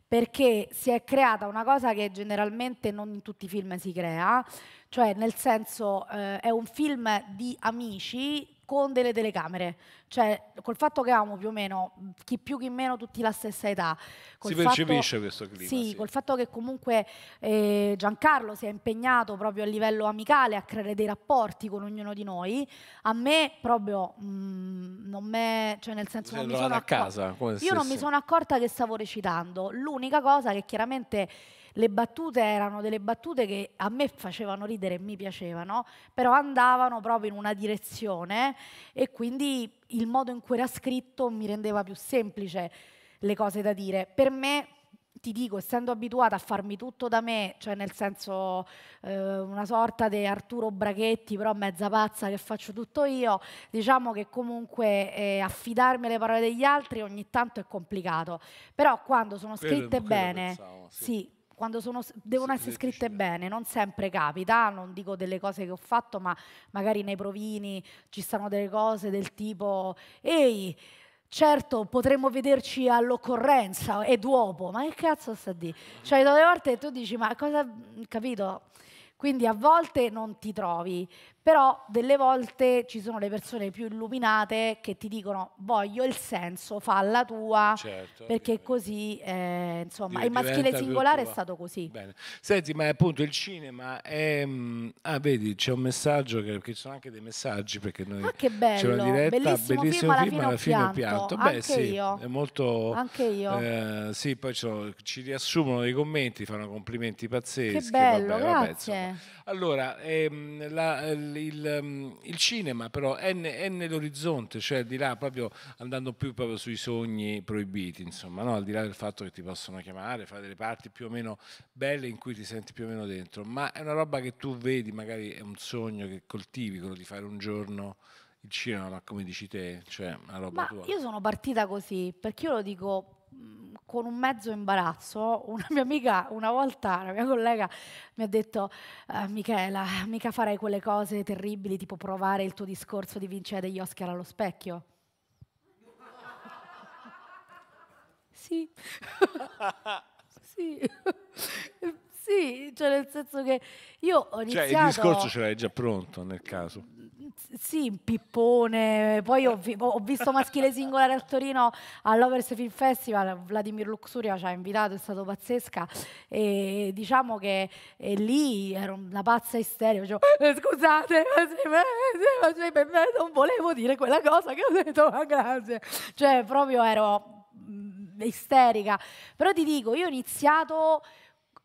perché si è creata una cosa che generalmente non in tutti i film si crea, cioè nel senso eh, è un film di amici con delle telecamere, cioè col fatto che avevamo più o meno, chi più chi meno, tutti la stessa età. Col si fatto, percepisce questo clima. Sì, sì, col fatto che comunque eh, Giancarlo si è impegnato proprio a livello amicale a creare dei rapporti con ognuno di noi, a me proprio mh, mm, non me, cioè nel senso... Sì, non mi sono a casa, io non mi sono accorta che stavo recitando, l'unica cosa che chiaramente le battute erano delle battute che a me facevano ridere e mi piacevano, però andavano proprio in una direzione e quindi il modo in cui era scritto mi rendeva più semplice le cose da dire. Per me ti dico, essendo abituata a farmi tutto da me, cioè nel senso eh, una sorta di Arturo Braghetti, però mezza pazza che faccio tutto io, diciamo che comunque eh, affidarmi alle parole degli altri ogni tanto è complicato, però quando sono scritte quello, bene, pensavo, sì. sì quando sono, devono essere scritte bene, non sempre capita, non dico delle cose che ho fatto, ma magari nei provini ci stanno delle cose del tipo ehi, certo potremmo vederci all'occorrenza e dopo, ma che cazzo sta di? Cioè, delle volte tu dici ma cosa capito? Quindi a volte non ti trovi però delle volte ci sono le persone più illuminate che ti dicono voglio il senso, fa la tua, certo, perché ovviamente. così, eh, insomma, il maschile singolare è stato così. Bene. Senti, ma appunto il cinema è... Mm, ah, vedi, c'è un messaggio, che, ci sono anche dei messaggi, perché noi... Ah, che bello, c'è una diretta, bellissimo, bellissimo film, alla fine ho pianto. pianto. Beh, anche sì, io. è molto... Anche io. Eh, sì, poi sono, ci riassumono dei commenti, fanno complimenti pazzeschi. Che bello, vabbè, grazie. Vabbè, allora, ehm, la, eh, il, ehm, il, cinema però è, è nell'orizzonte, cioè di là proprio andando più proprio sui sogni proibiti, insomma, no? al di là del fatto che ti possono chiamare, fare delle parti più o meno belle in cui ti senti più o meno dentro, ma è una roba che tu vedi, magari è un sogno che coltivi, quello di fare un giorno il cinema, ma come dici te, cioè una roba ma tua. Io sono partita così, perché io lo dico Mm, con un mezzo imbarazzo, una mia amica, una volta, una mia collega mi ha detto eh, Michela, mica farai quelle cose terribili tipo provare il tuo discorso di vincere degli Oscar allo specchio. sì. sì. sì, cioè nel senso che io ho iniziato... Cioè il discorso ce l'hai già pronto nel caso. Sì, Pippone, poi ho, vi ho visto Maschile Singolare a Torino all'Overs Film Festival, Vladimir Luxuria ci ha invitato, è stato pazzesca e diciamo che e lì ero una pazza isterica, dicevo, cioè, eh, scusate, non volevo dire quella cosa che ho detto, ma grazie, cioè proprio ero mm, isterica, però ti dico, io ho iniziato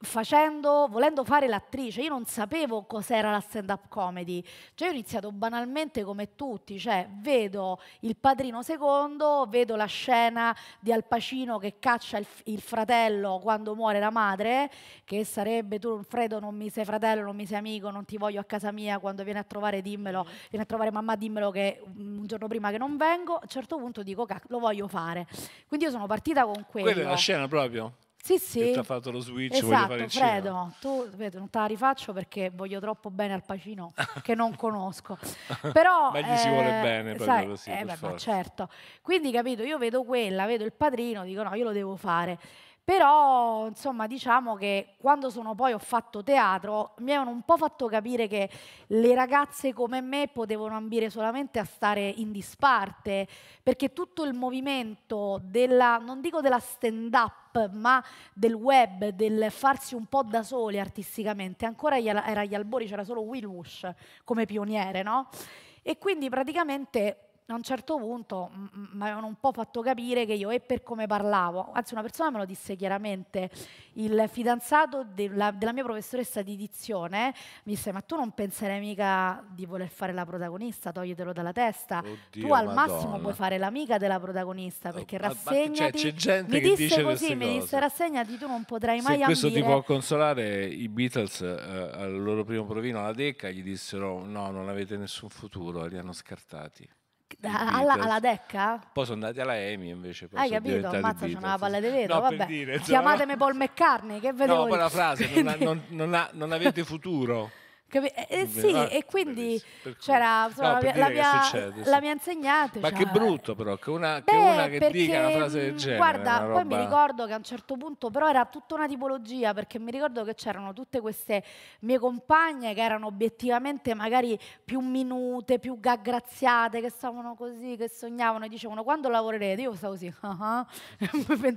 facendo, volendo fare l'attrice, io non sapevo cos'era la stand-up comedy, cioè ho iniziato banalmente come tutti, cioè vedo il padrino secondo, vedo la scena di Al Pacino che caccia il, il fratello quando muore la madre, che sarebbe tu Fredo non mi sei fratello, non mi sei amico, non ti voglio a casa mia, quando vieni a trovare dimmelo, vieni a trovare mamma dimmelo che un giorno prima che non vengo, a un certo punto dico lo voglio fare. Quindi io sono partita con quello. Quella è la scena proprio? Sì, sì. Che ti ha fatto lo switch, esatto, voglio fare il Fredo, tu vedo, non te la rifaccio perché voglio troppo bene al Pacino che non conosco. Però, ma gli eh, si vuole eh, bene proprio così, eh, beh, certo. Quindi capito, io vedo quella, vedo il padrino, dico no, io lo devo fare. Però, insomma, diciamo che quando sono poi ho fatto teatro, mi hanno un po' fatto capire che le ragazze come me potevano ambire solamente a stare in disparte, perché tutto il movimento della, non dico della stand-up, ma del web, del farsi un po' da soli artisticamente, ancora era agli albori, c'era solo Will Wush come pioniere, no? E quindi praticamente a un certo punto mi avevano un po' fatto capire che io e per come parlavo, anzi una persona me lo disse chiaramente, il fidanzato della, della mia professoressa di dizione mi disse ma tu non penserai mica di voler fare la protagonista, toglietelo dalla testa, Oddio, tu al Madonna. massimo puoi fare l'amica della protagonista perché rassegnati, cioè, c'è gente mi che disse dice così, mi disse rassegnati tu non potrai mai Se questo ti può consolare, i Beatles eh, al loro primo provino alla Decca gli dissero no non avete nessun futuro, li hanno scartati alla, alla, Decca? Poi sono andati alla EMI invece. Hai capito? Ammazza, c'è una palla di vetro. No, vabbè. Dire, Chiamatemi Paul McCartney, che vedevo. No, poi frase, non, ha, non, ha, non avete futuro. Capi- eh, eh sì, ah, e quindi c'era insomma, no, la, la, mia, la, mia, insegnante. Ma cioè, che brutto però, che una, beh, che, una che perché, dica una frase del mm, genere. Guarda, poi mi ricordo che a un certo punto però era tutta una tipologia, perché mi ricordo che c'erano tutte queste mie compagne che erano obiettivamente magari più minute, più aggraziate, che stavano così, che sognavano e dicevano quando lavorerete? Io stavo così, uh-huh. Ah, ah.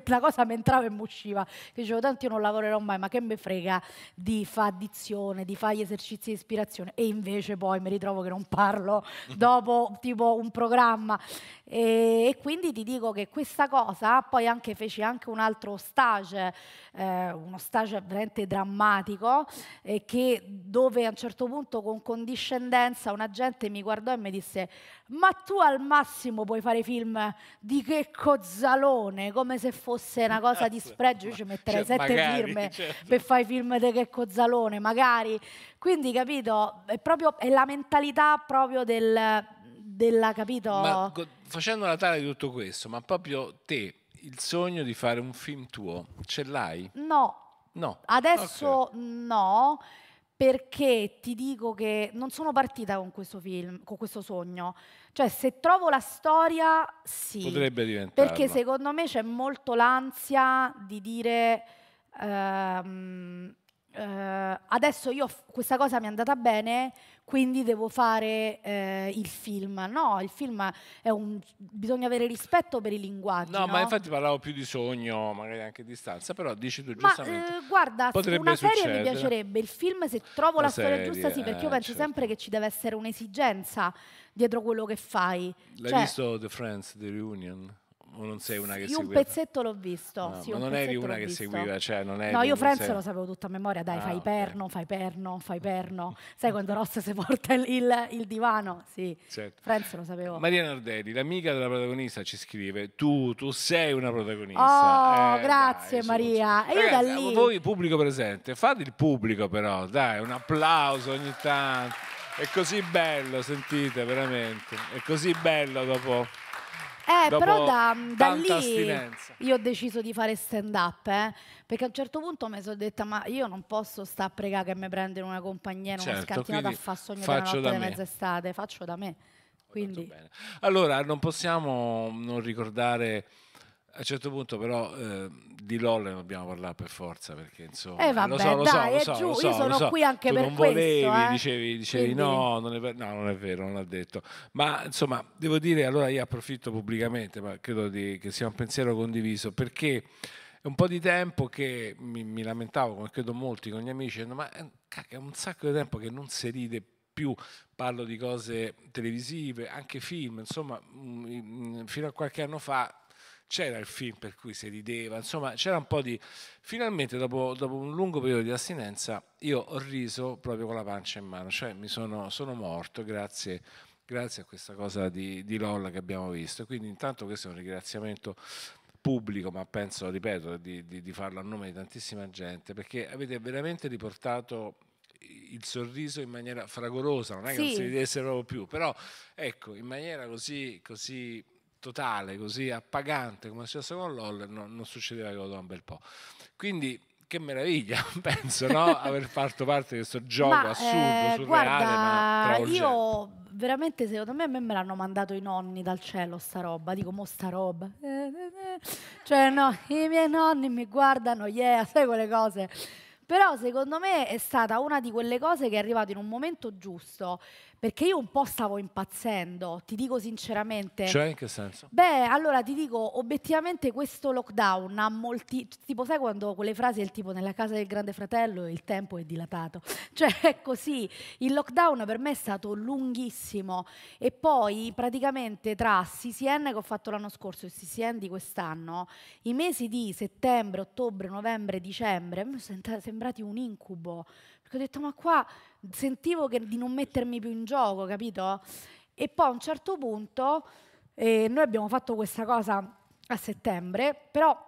la cosa mi entrava e mi usciva. Dicevo tanto io non lavorerò mai, ma che me frega di fare addizione, di fare gli esercizi di ispirazione e invece poi mi ritrovo che non parlo dopo tipo un programma e, e quindi ti dico che questa cosa poi anche feci anche un altro stage, eh, uno stage veramente drammatico eh, che dove a un certo punto con condiscendenza un agente mi guardò e mi disse ma tu al massimo puoi fare film di che cozzalone, come se fosse una cosa di spregio, io ci metterei cioè, sette magari, firme certo. per fare film di che cozzalone, magari. Quindi, capito, è proprio è la mentalità proprio del, della, capito? Ma, facendo la tala di tutto questo, ma proprio te, il sogno di fare un film tuo, ce l'hai? No. No. Adesso okay. no perché ti dico che non sono partita con questo film, con questo sogno. Cioè, se trovo la storia, sì. Potrebbe diventare. Perché secondo me c'è molto l'ansia di dire... Ehm, eh, adesso io questa cosa mi è andata bene, quindi devo fare eh, il film. No, il film è un... bisogna avere rispetto per i linguaggi. No, no, ma infatti parlavo più di sogno, magari anche di stanza, però dici tu giustamente. Ma, eh, guarda, Potrebbe una serie mi piacerebbe, il film se trovo la, la storia serie, giusta sì, perché io eh, penso certo. sempre che ci deve essere un'esigenza dietro quello che fai. L'hai cioè, visto The Friends, The Reunion? O non sei una che io seguiva? un pezzetto l'ho visto. No, sì, ma non eri una che visto. seguiva, cioè non eri No, io Franz sei... lo sapevo tutto a memoria, dai, ah, fai okay. perno, fai perno, fai perno. Sai quando Ross si porta il, il, divano? Sì, certo. Franz lo sapevo. Maria Nardelli, l'amica della protagonista, ci scrive, tu, tu sei una protagonista. Oh, eh, grazie dai, Maria. E io da lì... Voi pubblico presente, fate il pubblico però, dai, un applauso ogni tanto. È così bello, sentite, veramente. È così bello dopo eh, Dopo però da, da lì astinenza. io ho deciso di fare stand up, eh, perché a un certo punto mi sono detta ma io non posso sta a pregare che mi prendano una compagnia in certo, una scantinata a far sognare una notte di mezz'estate, faccio da me. Quindi. Allora, non possiamo non ricordare a un certo punto però eh, di Lolle dobbiamo parlare per forza perché insomma... Eh vabbè, lo so, lo dai, so, lo so, giù, io sono so. qui anche tu per non volevi, questo, eh? dicevi, dicevi no, non è, no, non è vero, non l'ha detto. Ma insomma, devo dire, allora io approfitto pubblicamente, ma credo di, che sia un pensiero condiviso, perché è un po' di tempo che mi, mi lamentavo, come credo molti con gli amici, dicendo, ma ehm, cacca, è un sacco di tempo che non si ride più parlo di cose televisive, anche film, insomma, mm, fino a qualche anno fa c'era il film per cui si rideva, insomma c'era un po' di... Finalmente dopo, dopo, un lungo periodo di astinenza io ho riso proprio con la pancia in mano, cioè mi sono, sono morto grazie, grazie, a questa cosa di, di Lolla che abbiamo visto. Quindi intanto questo è un ringraziamento pubblico, ma penso, ripeto, di, di, di farlo a nome di tantissima gente, perché avete veramente riportato il sorriso in maniera fragorosa, non è che sì. non si vedesse proprio più, però ecco, in maniera così, così totale, così appagante come è successo con LOL, no, non succedeva che lo da un bel po'. Quindi che meraviglia, penso, no? aver fatto parte di questo gioco ma, assurdo, eh, surreale, guarda, ma io veramente secondo me, a me, me l'hanno mandato i nonni dal cielo sta roba, dico mo sta roba. Eh, eh, eh. cioè no, i miei nonni mi guardano, yeah, sai quelle cose però secondo me è stata una di quelle cose che è arrivata in un momento giusto, perché io un po' stavo impazzendo, ti dico sinceramente. Cioè, in che senso? Beh, allora ti dico, obiettivamente questo lockdown ha molti... Tipo, sai quando quelle frasi del tipo nella casa del grande fratello il tempo è dilatato? Cioè, è così. Il lockdown per me è stato lunghissimo e poi praticamente tra CCN che ho fatto l'anno scorso e CCN di quest'anno, i mesi di settembre, ottobre, novembre, dicembre, mi sono sembrati un incubo, perché ho detto ma qua sentivo che, di non mettermi più in gioco, capito? E poi a un certo punto eh, noi abbiamo fatto questa cosa a settembre, però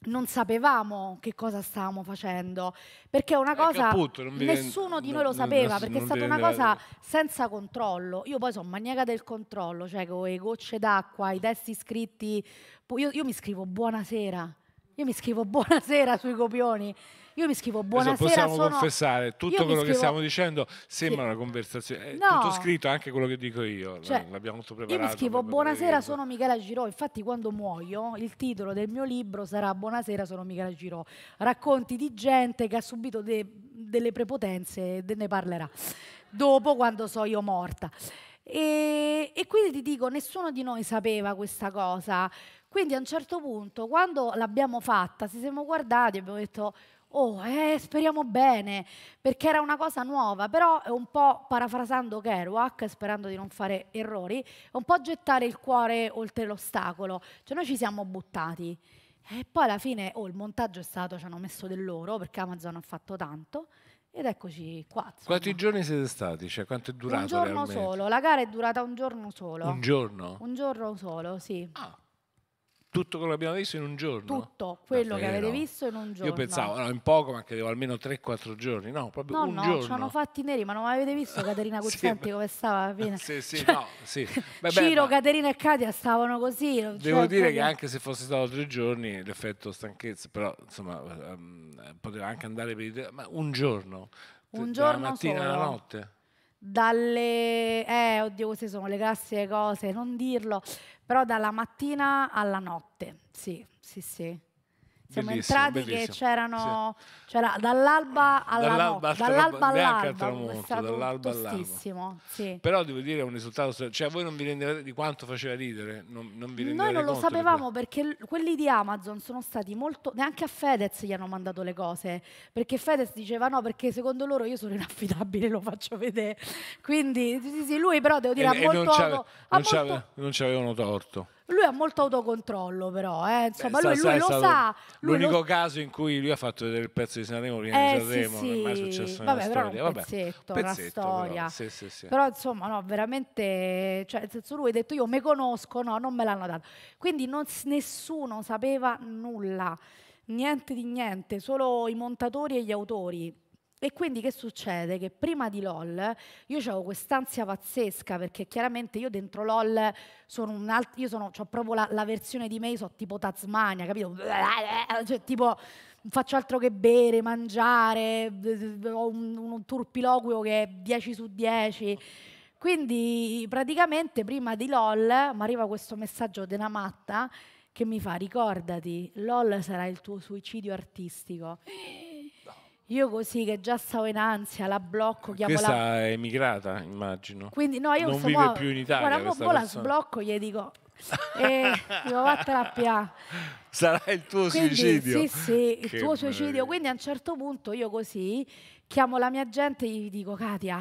non sapevamo che cosa stavamo facendo, perché è una cosa appunto, nessuno di noi lo sapeva, non, non, perché è stata una cosa vede. senza controllo. Io poi sono maniaca del controllo, cioè con le gocce d'acqua, i testi scritti, io, io mi scrivo buonasera io mi scrivo buonasera sui copioni. Io mi scrivo buonasera. Adesso possiamo sono... confessare, tutto quello scrivo... che stiamo dicendo sembra sì. una conversazione. È no. tutto scritto, anche quello che dico io. Cioè, L'abbiamo molto preparato. Io mi scrivo buonasera, sono Michela Girò. Infatti quando muoio il titolo del mio libro sarà Buonasera, sono Michela Girò. Racconti di gente che ha subito de... delle prepotenze e ne parlerà dopo quando so io morta. E, e quindi ti dico, nessuno di noi sapeva questa cosa. Quindi a un certo punto, quando l'abbiamo fatta, ci siamo guardati e abbiamo detto oh, eh, speriamo bene, perché era una cosa nuova, però è un po', parafrasando Kerouac, sperando di non fare errori, è un po' gettare il cuore oltre l'ostacolo. Cioè noi ci siamo buttati. E poi alla fine, oh, il montaggio è stato, ci hanno messo dell'oro, perché Amazon ha fatto tanto, ed eccoci qua. Insomma. Quanti giorni siete stati? Cioè, quanto è durato? Un giorno realmente? solo, la gara è durata un giorno solo. Un giorno? Un giorno solo, sì. Ah tutto quello che abbiamo visto in un giorno. Tutto quello che avete visto in un giorno. Io pensavo, no, in poco, ma che almeno 3-4 giorni. No, proprio no, un no, giorno. No, ci hanno fatti neri, ma non avete visto Caterina Guzzanti sì, come stava alla fine? Sì, sì, cioè, no, sì. Beh, Ciro, beh, Caterina e Katia stavano così. Devo dire proprio... che anche se fosse stato tre giorni, l'effetto stanchezza, però insomma, um, poteva anche andare per... I... Ma un giorno. Un giorno Dalla mattina solo. alla notte dalle eh oddio queste sono le classiche cose non dirlo però dalla mattina alla notte, sì, sì, sì. Siamo bellissimo, entrati bellissimo. che c'erano sì. c'era dall'alba alla dall'alba, no, dall'alba all'alba, tramonto, dall'alba all'alba. Sì. Però devo dire è un risultato, cioè voi non vi rendete di quanto faceva ridere, non, non vi rendete Noi non lo sapevamo perché quelli di Amazon sono stati molto neanche a Fedez gli hanno mandato le cose, perché Fedez diceva no, perché secondo loro io sono inaffidabile, lo faccio vedere. Quindi sì, sì, lui però devo dire e, ha e molto non, ave, non ci avevano torto. Lui ha molto autocontrollo, però, eh. insomma, Beh, lui, sa, lui, sa, lui lo sa. L'unico lo... caso in cui lui ha fatto vedere il pezzo di Sanremo prima eh, di Sanremo, sì, non è mai successo Vabbè, nella storia. Un Vabbè, pezzetto, una storia. Però, sì, sì, sì. però insomma, no, veramente, cioè, nel senso lui ha detto io mi conosco, no, non me l'hanno dato. Quindi non, nessuno sapeva nulla, niente di niente, solo i montatori e gli autori e quindi che succede? Che prima di LOL io avevo quest'ansia pazzesca perché chiaramente io dentro LOL sono un altro, io sono, ho proprio la, la, versione di me, sono tipo Tasmania, capito? Cioè tipo non faccio altro che bere, mangiare, ho un, un turpiloquio che è 10 su 10. Quindi praticamente prima di LOL mi arriva questo messaggio di una matta che mi fa ricordati, LOL sarà il tuo suicidio artistico. Io così che già stavo in ansia, la blocco, chiamo questa la... è emigrata, immagino. Quindi no, io non vive mo... più in Italia. Guarda, mo la sblocco, gli dico e dico vattene a Sarà il tuo Quindi, suicidio. Sì, sì, il che tuo suicidio. Quindi a un certo punto io così chiamo la mia gente e gli dico Katia,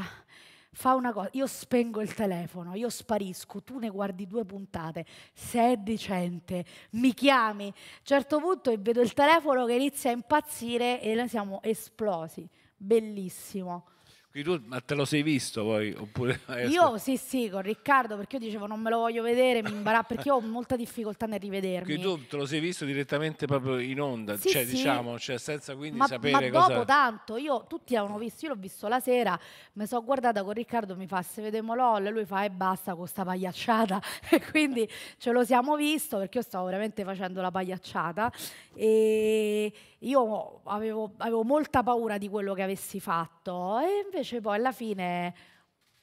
fa una cosa, io spengo il telefono, io sparisco, tu ne guardi due puntate, se è decente, mi chiami, a un certo punto vedo il telefono che inizia a impazzire e noi siamo esplosi, bellissimo. Tu, ma te lo sei visto poi? Oppure... Io sì, sì, con Riccardo, perché io dicevo non me lo voglio vedere, mi imbarazzo, perché ho molta difficoltà nel rivedermi. Quindi tu te lo sei visto direttamente proprio in onda, sì, cioè sì. diciamo, cioè, senza quindi ma, sapere ma cosa... dopo tanto, io tutti avevano visto, io l'ho visto la sera, mi sono guardata con Riccardo, mi fa se vediamo LOL, e lui fa e eh, basta con questa pagliacciata, e quindi ce lo siamo visto, perché io stavo veramente facendo la pagliacciata, e io avevo, avevo, molta paura di quello che avessi fatto e invece poi alla fine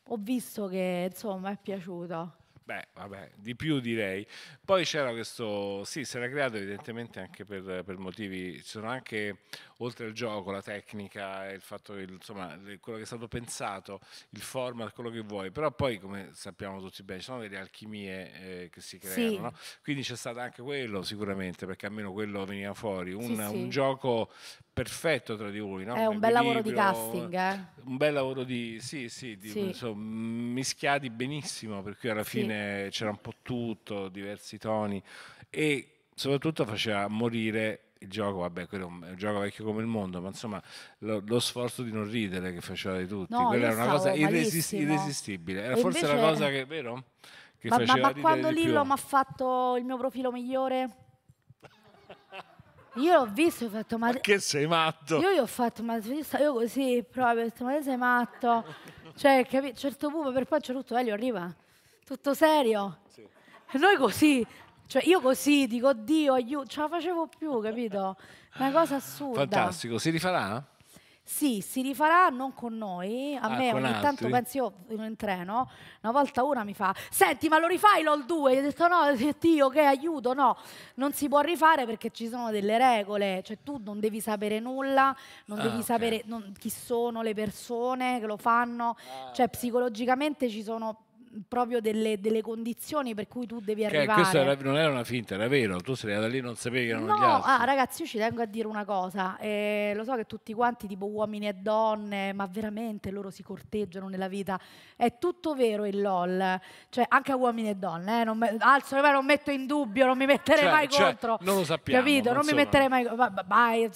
ho visto che insomma è piaciuto. Beh, vabbè, di più direi. Poi c'era questo, sì, si era creato evidentemente anche per, per motivi, ci sono anche oltre al gioco, la tecnica, il fatto che, insomma, quello che è stato pensato, il format, quello che vuoi, però poi come sappiamo tutti bene ci sono delle alchimie eh, che si creano, sì. no? quindi c'è stato anche quello sicuramente perché almeno quello veniva fuori, un, sì, un gioco perfetto tra di voi. No? È un bel lavoro di casting. Eh? Un bel lavoro di, sì, sì, di, sì. So, mischiati benissimo, per cui alla fine sì. c'era un po' tutto, diversi toni e soprattutto faceva morire il gioco, vabbè, quello è un, gioco vecchio come il mondo, ma insomma lo, lo sforzo di non ridere che faceva di tutti, no, quella era una cosa irresisti- irresistibile, era e forse invece... la cosa che, vero? Che ma, ma, ma quando Lillo mi ha fatto il mio profilo migliore? Io l'ho visto e ho fatto ma, ma che sei matto? Io gli ho fatto ma io così proprio, ma che sei matto? Cioè, capi- certo punto per poi c'è tutto Elio arriva tutto serio. Sì. E noi così, cioè io così dico, oddio, aiuto, ce la facevo più, capito? Una cosa assurda. Fantastico, si rifarà? Sì, si rifarà non con noi, a ah, me ogni altri. tanto penso io in treno, una volta una mi fa "Senti, ma lo rifai LOL 2?" Io ho detto "No, Dio, che aiuto, no, non si può rifare perché ci sono delle regole, cioè tu non devi sapere nulla, non ah, devi okay. sapere non, chi sono le persone che lo fanno, ah, cioè okay. psicologicamente ci sono proprio delle, delle, condizioni per cui tu devi che arrivare. Questo era, non era una finta, era vero. Tu sei andata lì non sapevi che erano no, gli altri. Ah, ragazzi, io ci tengo a dire una cosa. Eh, lo so che tutti quanti, tipo uomini e donne, ma veramente loro si corteggiano nella vita. È tutto vero il LOL. Cioè, anche a uomini e donne. Eh, non me, alzo le mani, non metto in dubbio, non mi metterei cioè, mai cioè, contro. Non lo sappiamo. Capito? Non insomma. mi metterei mai... Vai,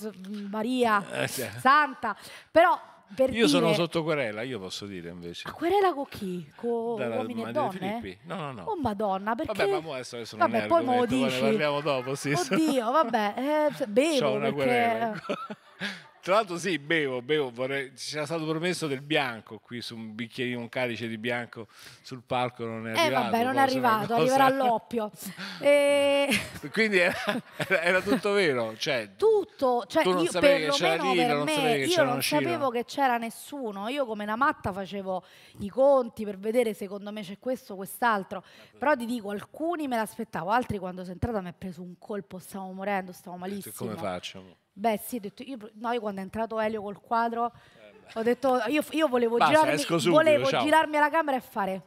Maria, eh, sì. Santa. Però per io dire... sono sotto querela, io posso dire invece. Ah, querela con chi? Con Dalla, uomini e donne? No, no, no. Oh madonna, perché... Vabbè, ma adesso, adesso vabbè, poi me lo dici. Ne parliamo dopo, sì. Oddio, vabbè, eh, bevo una perché... querela. Tra l'altro sì, bevo, bevo, vorrei... era stato promesso del bianco qui su un bicchierino, un calice di bianco sul palco, non è eh, arrivato. vabbè, non è arrivato, cosa... arriverà all'oppio. e... Quindi era, era, tutto vero, cioè, tutto, cioè tu non io sapevi che c'era Lina, non me, sapevi che io non sapevo che c'era nessuno, io come una matta facevo i conti per vedere secondo me c'è questo, o quest'altro, però ti dico alcuni me l'aspettavo, altri quando sono entrata mi ha preso un colpo, stavo morendo, stavo malissimo. Come facciamo? Beh sì, ho detto, io, noi quando è entrato Elio col quadro, eh, ho detto, io, io volevo, Basta, girarmi, subito, volevo girarmi alla camera e fare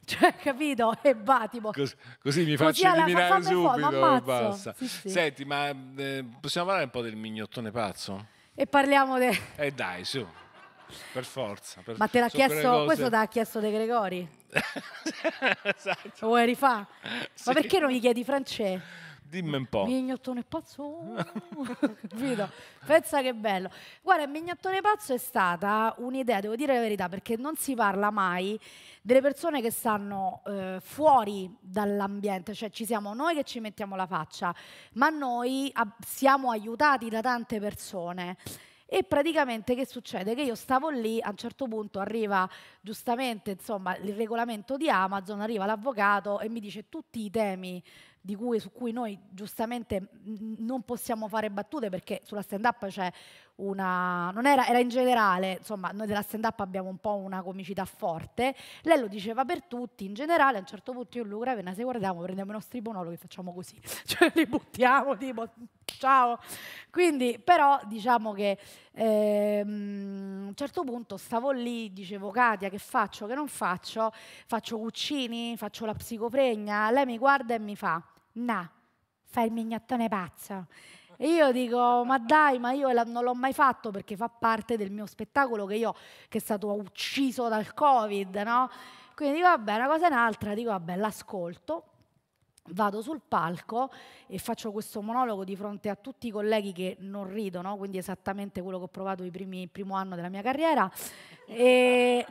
cioè, capito? E va, tipo... Cos così mi faccio così eliminare subito foto, basta. Sì, sì. Senti, ma eh, possiamo parlare un po' del mignottone pazzo? E parliamo del... Eh dai, su, per forza. Per... Ma te l'ha so chiesto, cose... questo te l'ha chiesto De Gregori? esatto. Lo vuoi rifare? Sì. Ma perché non gli chiedi francese? Dimmi un po'. Mignottone pazzo. Vito, pensa che bello. Guarda, Mignottone pazzo è stata un'idea, devo dire la verità, perché non si parla mai delle persone che stanno eh, fuori dall'ambiente, cioè ci siamo noi che ci mettiamo la faccia, ma noi siamo aiutati da tante persone. E praticamente che succede? Che io stavo lì, a un certo punto arriva giustamente insomma, il regolamento di Amazon, arriva l'avvocato e mi dice tutti i temi cui, su cui noi giustamente non possiamo fare battute perché sulla stand-up c'è una... Non era, era in generale, insomma, noi della stand-up abbiamo un po' una comicità forte. Lei lo diceva per tutti, in generale, a un certo punto io e Luca Ravenna se guardiamo, prendiamo i nostri monologhi e facciamo così, cioè li buttiamo, tipo ciao. Quindi, però, diciamo che ehm, a un certo punto stavo lì, dicevo Katia, che faccio, che non faccio? Faccio cuccini, faccio la psicopregna? Lei mi guarda e mi fa no, fai il mignottone pazzo. E io dico, ma dai, ma io non l'ho mai fatto perché fa parte del mio spettacolo che io, che è stato ucciso dal Covid, no? Quindi dico, vabbè, una cosa è un'altra, dico, vabbè, l'ascolto, vado sul palco e faccio questo monologo di fronte a tutti i colleghi che non ridono, quindi esattamente quello che ho provato il primo anno della mia carriera. e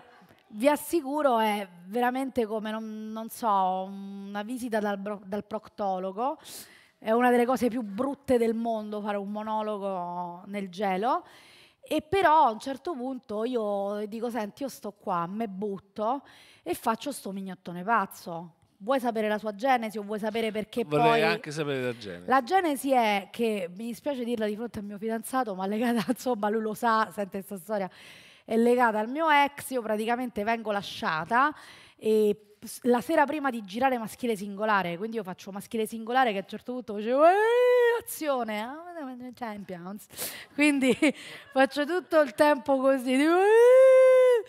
vi assicuro è veramente come, non, non so, una visita dal, dal, proctologo. È una delle cose più brutte del mondo fare un monologo nel gelo. E però a un certo punto io dico, senti, io sto qua, me butto e faccio sto mignottone pazzo. Vuoi sapere la sua genesi o vuoi sapere perché Vorrei poi... Vorrei anche sapere la genesi. La genesi è che, mi dispiace dirla di fronte al mio fidanzato, ma legata, insomma, lui lo sa, sente questa storia è legata al mio ex, io praticamente vengo lasciata e la sera prima di girare maschile singolare, quindi io faccio maschile singolare che a un certo punto facevo eh, azione, ah, Champions, quindi faccio tutto il tempo così, eh.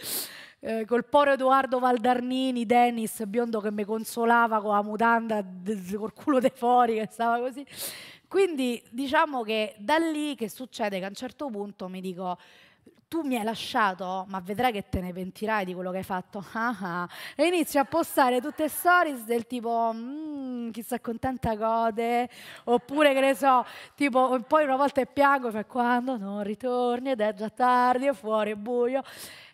eh, col poro Edoardo Valdarnini, Dennis, biondo che mi consolava con la mutanda col culo dei fuori che stava così. Quindi diciamo che da lì che succede che a un certo punto mi dico tu mi hai lasciato, ma vedrai che te ne pentirai di quello che hai fatto. Ah, ah. e inizio a postare tutte stories del tipo, mm, chissà con gode, oppure che ne so, tipo, poi una volta piango, fa cioè, quando non ritorni ed è già tardi, è fuori è buio.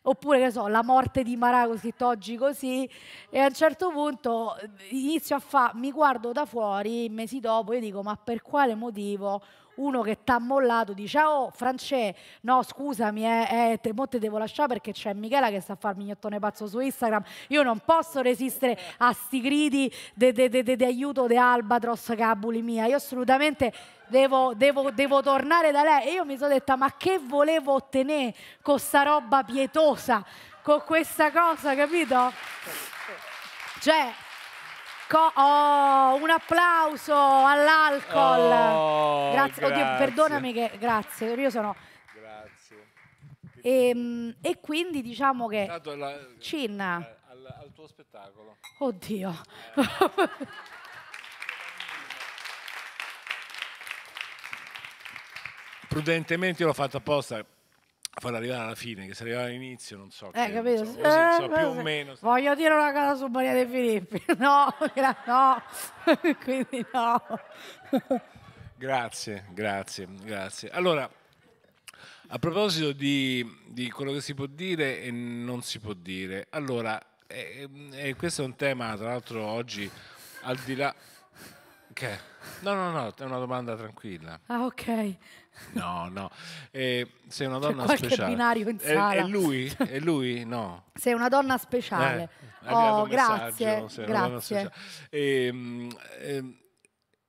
Oppure, che ne so, la morte di Marago, scritto oggi così, e a un certo punto eh, inizio a fare, mi guardo da fuori, mesi dopo, e dico, ma per quale motivo uno che t'ha mollato dice ah, oh France no scusami eh, eh te, te devo lasciare perché c'è Michela che sta a farmi gnottone pazzo su Instagram io non posso resistere a sti gridi di aiuto di Albatros che ha bulimia io assolutamente Devo, devo, devo, tornare da lei. E io mi sono detta, ma che volevo ottenere con sta roba pietosa, con questa cosa, capito? Cioè, Co- oh, un applauso all'alcol. Oh, grazie. grazie. Oddio, perdonami che grazie, io sono Grazie. E, ehm, e quindi diciamo che alla, Cinna eh, al, al, tuo spettacolo. Oddio. Eh. prudentemente l'ho fatto apposta far arrivare alla fine, che se arrivava all'inizio non so, eh, che, capito? Non so, così, eh, so, più o meno. Voglio dire una cosa su Maria De Filippi, no, no, quindi no. grazie, grazie, grazie. Allora, a proposito di, di, quello che si può dire e non si può dire, allora, e, e questo è un tema, tra l'altro oggi, al di là... Okay. No, no, no, è una domanda tranquilla. Ah, ok. No, no. Eh, sei una donna C'è speciale. binario in eh, sala. È, è, lui? È lui? No. Sei una donna speciale. Eh, oh, grazie. grazie. Ehm, ehm,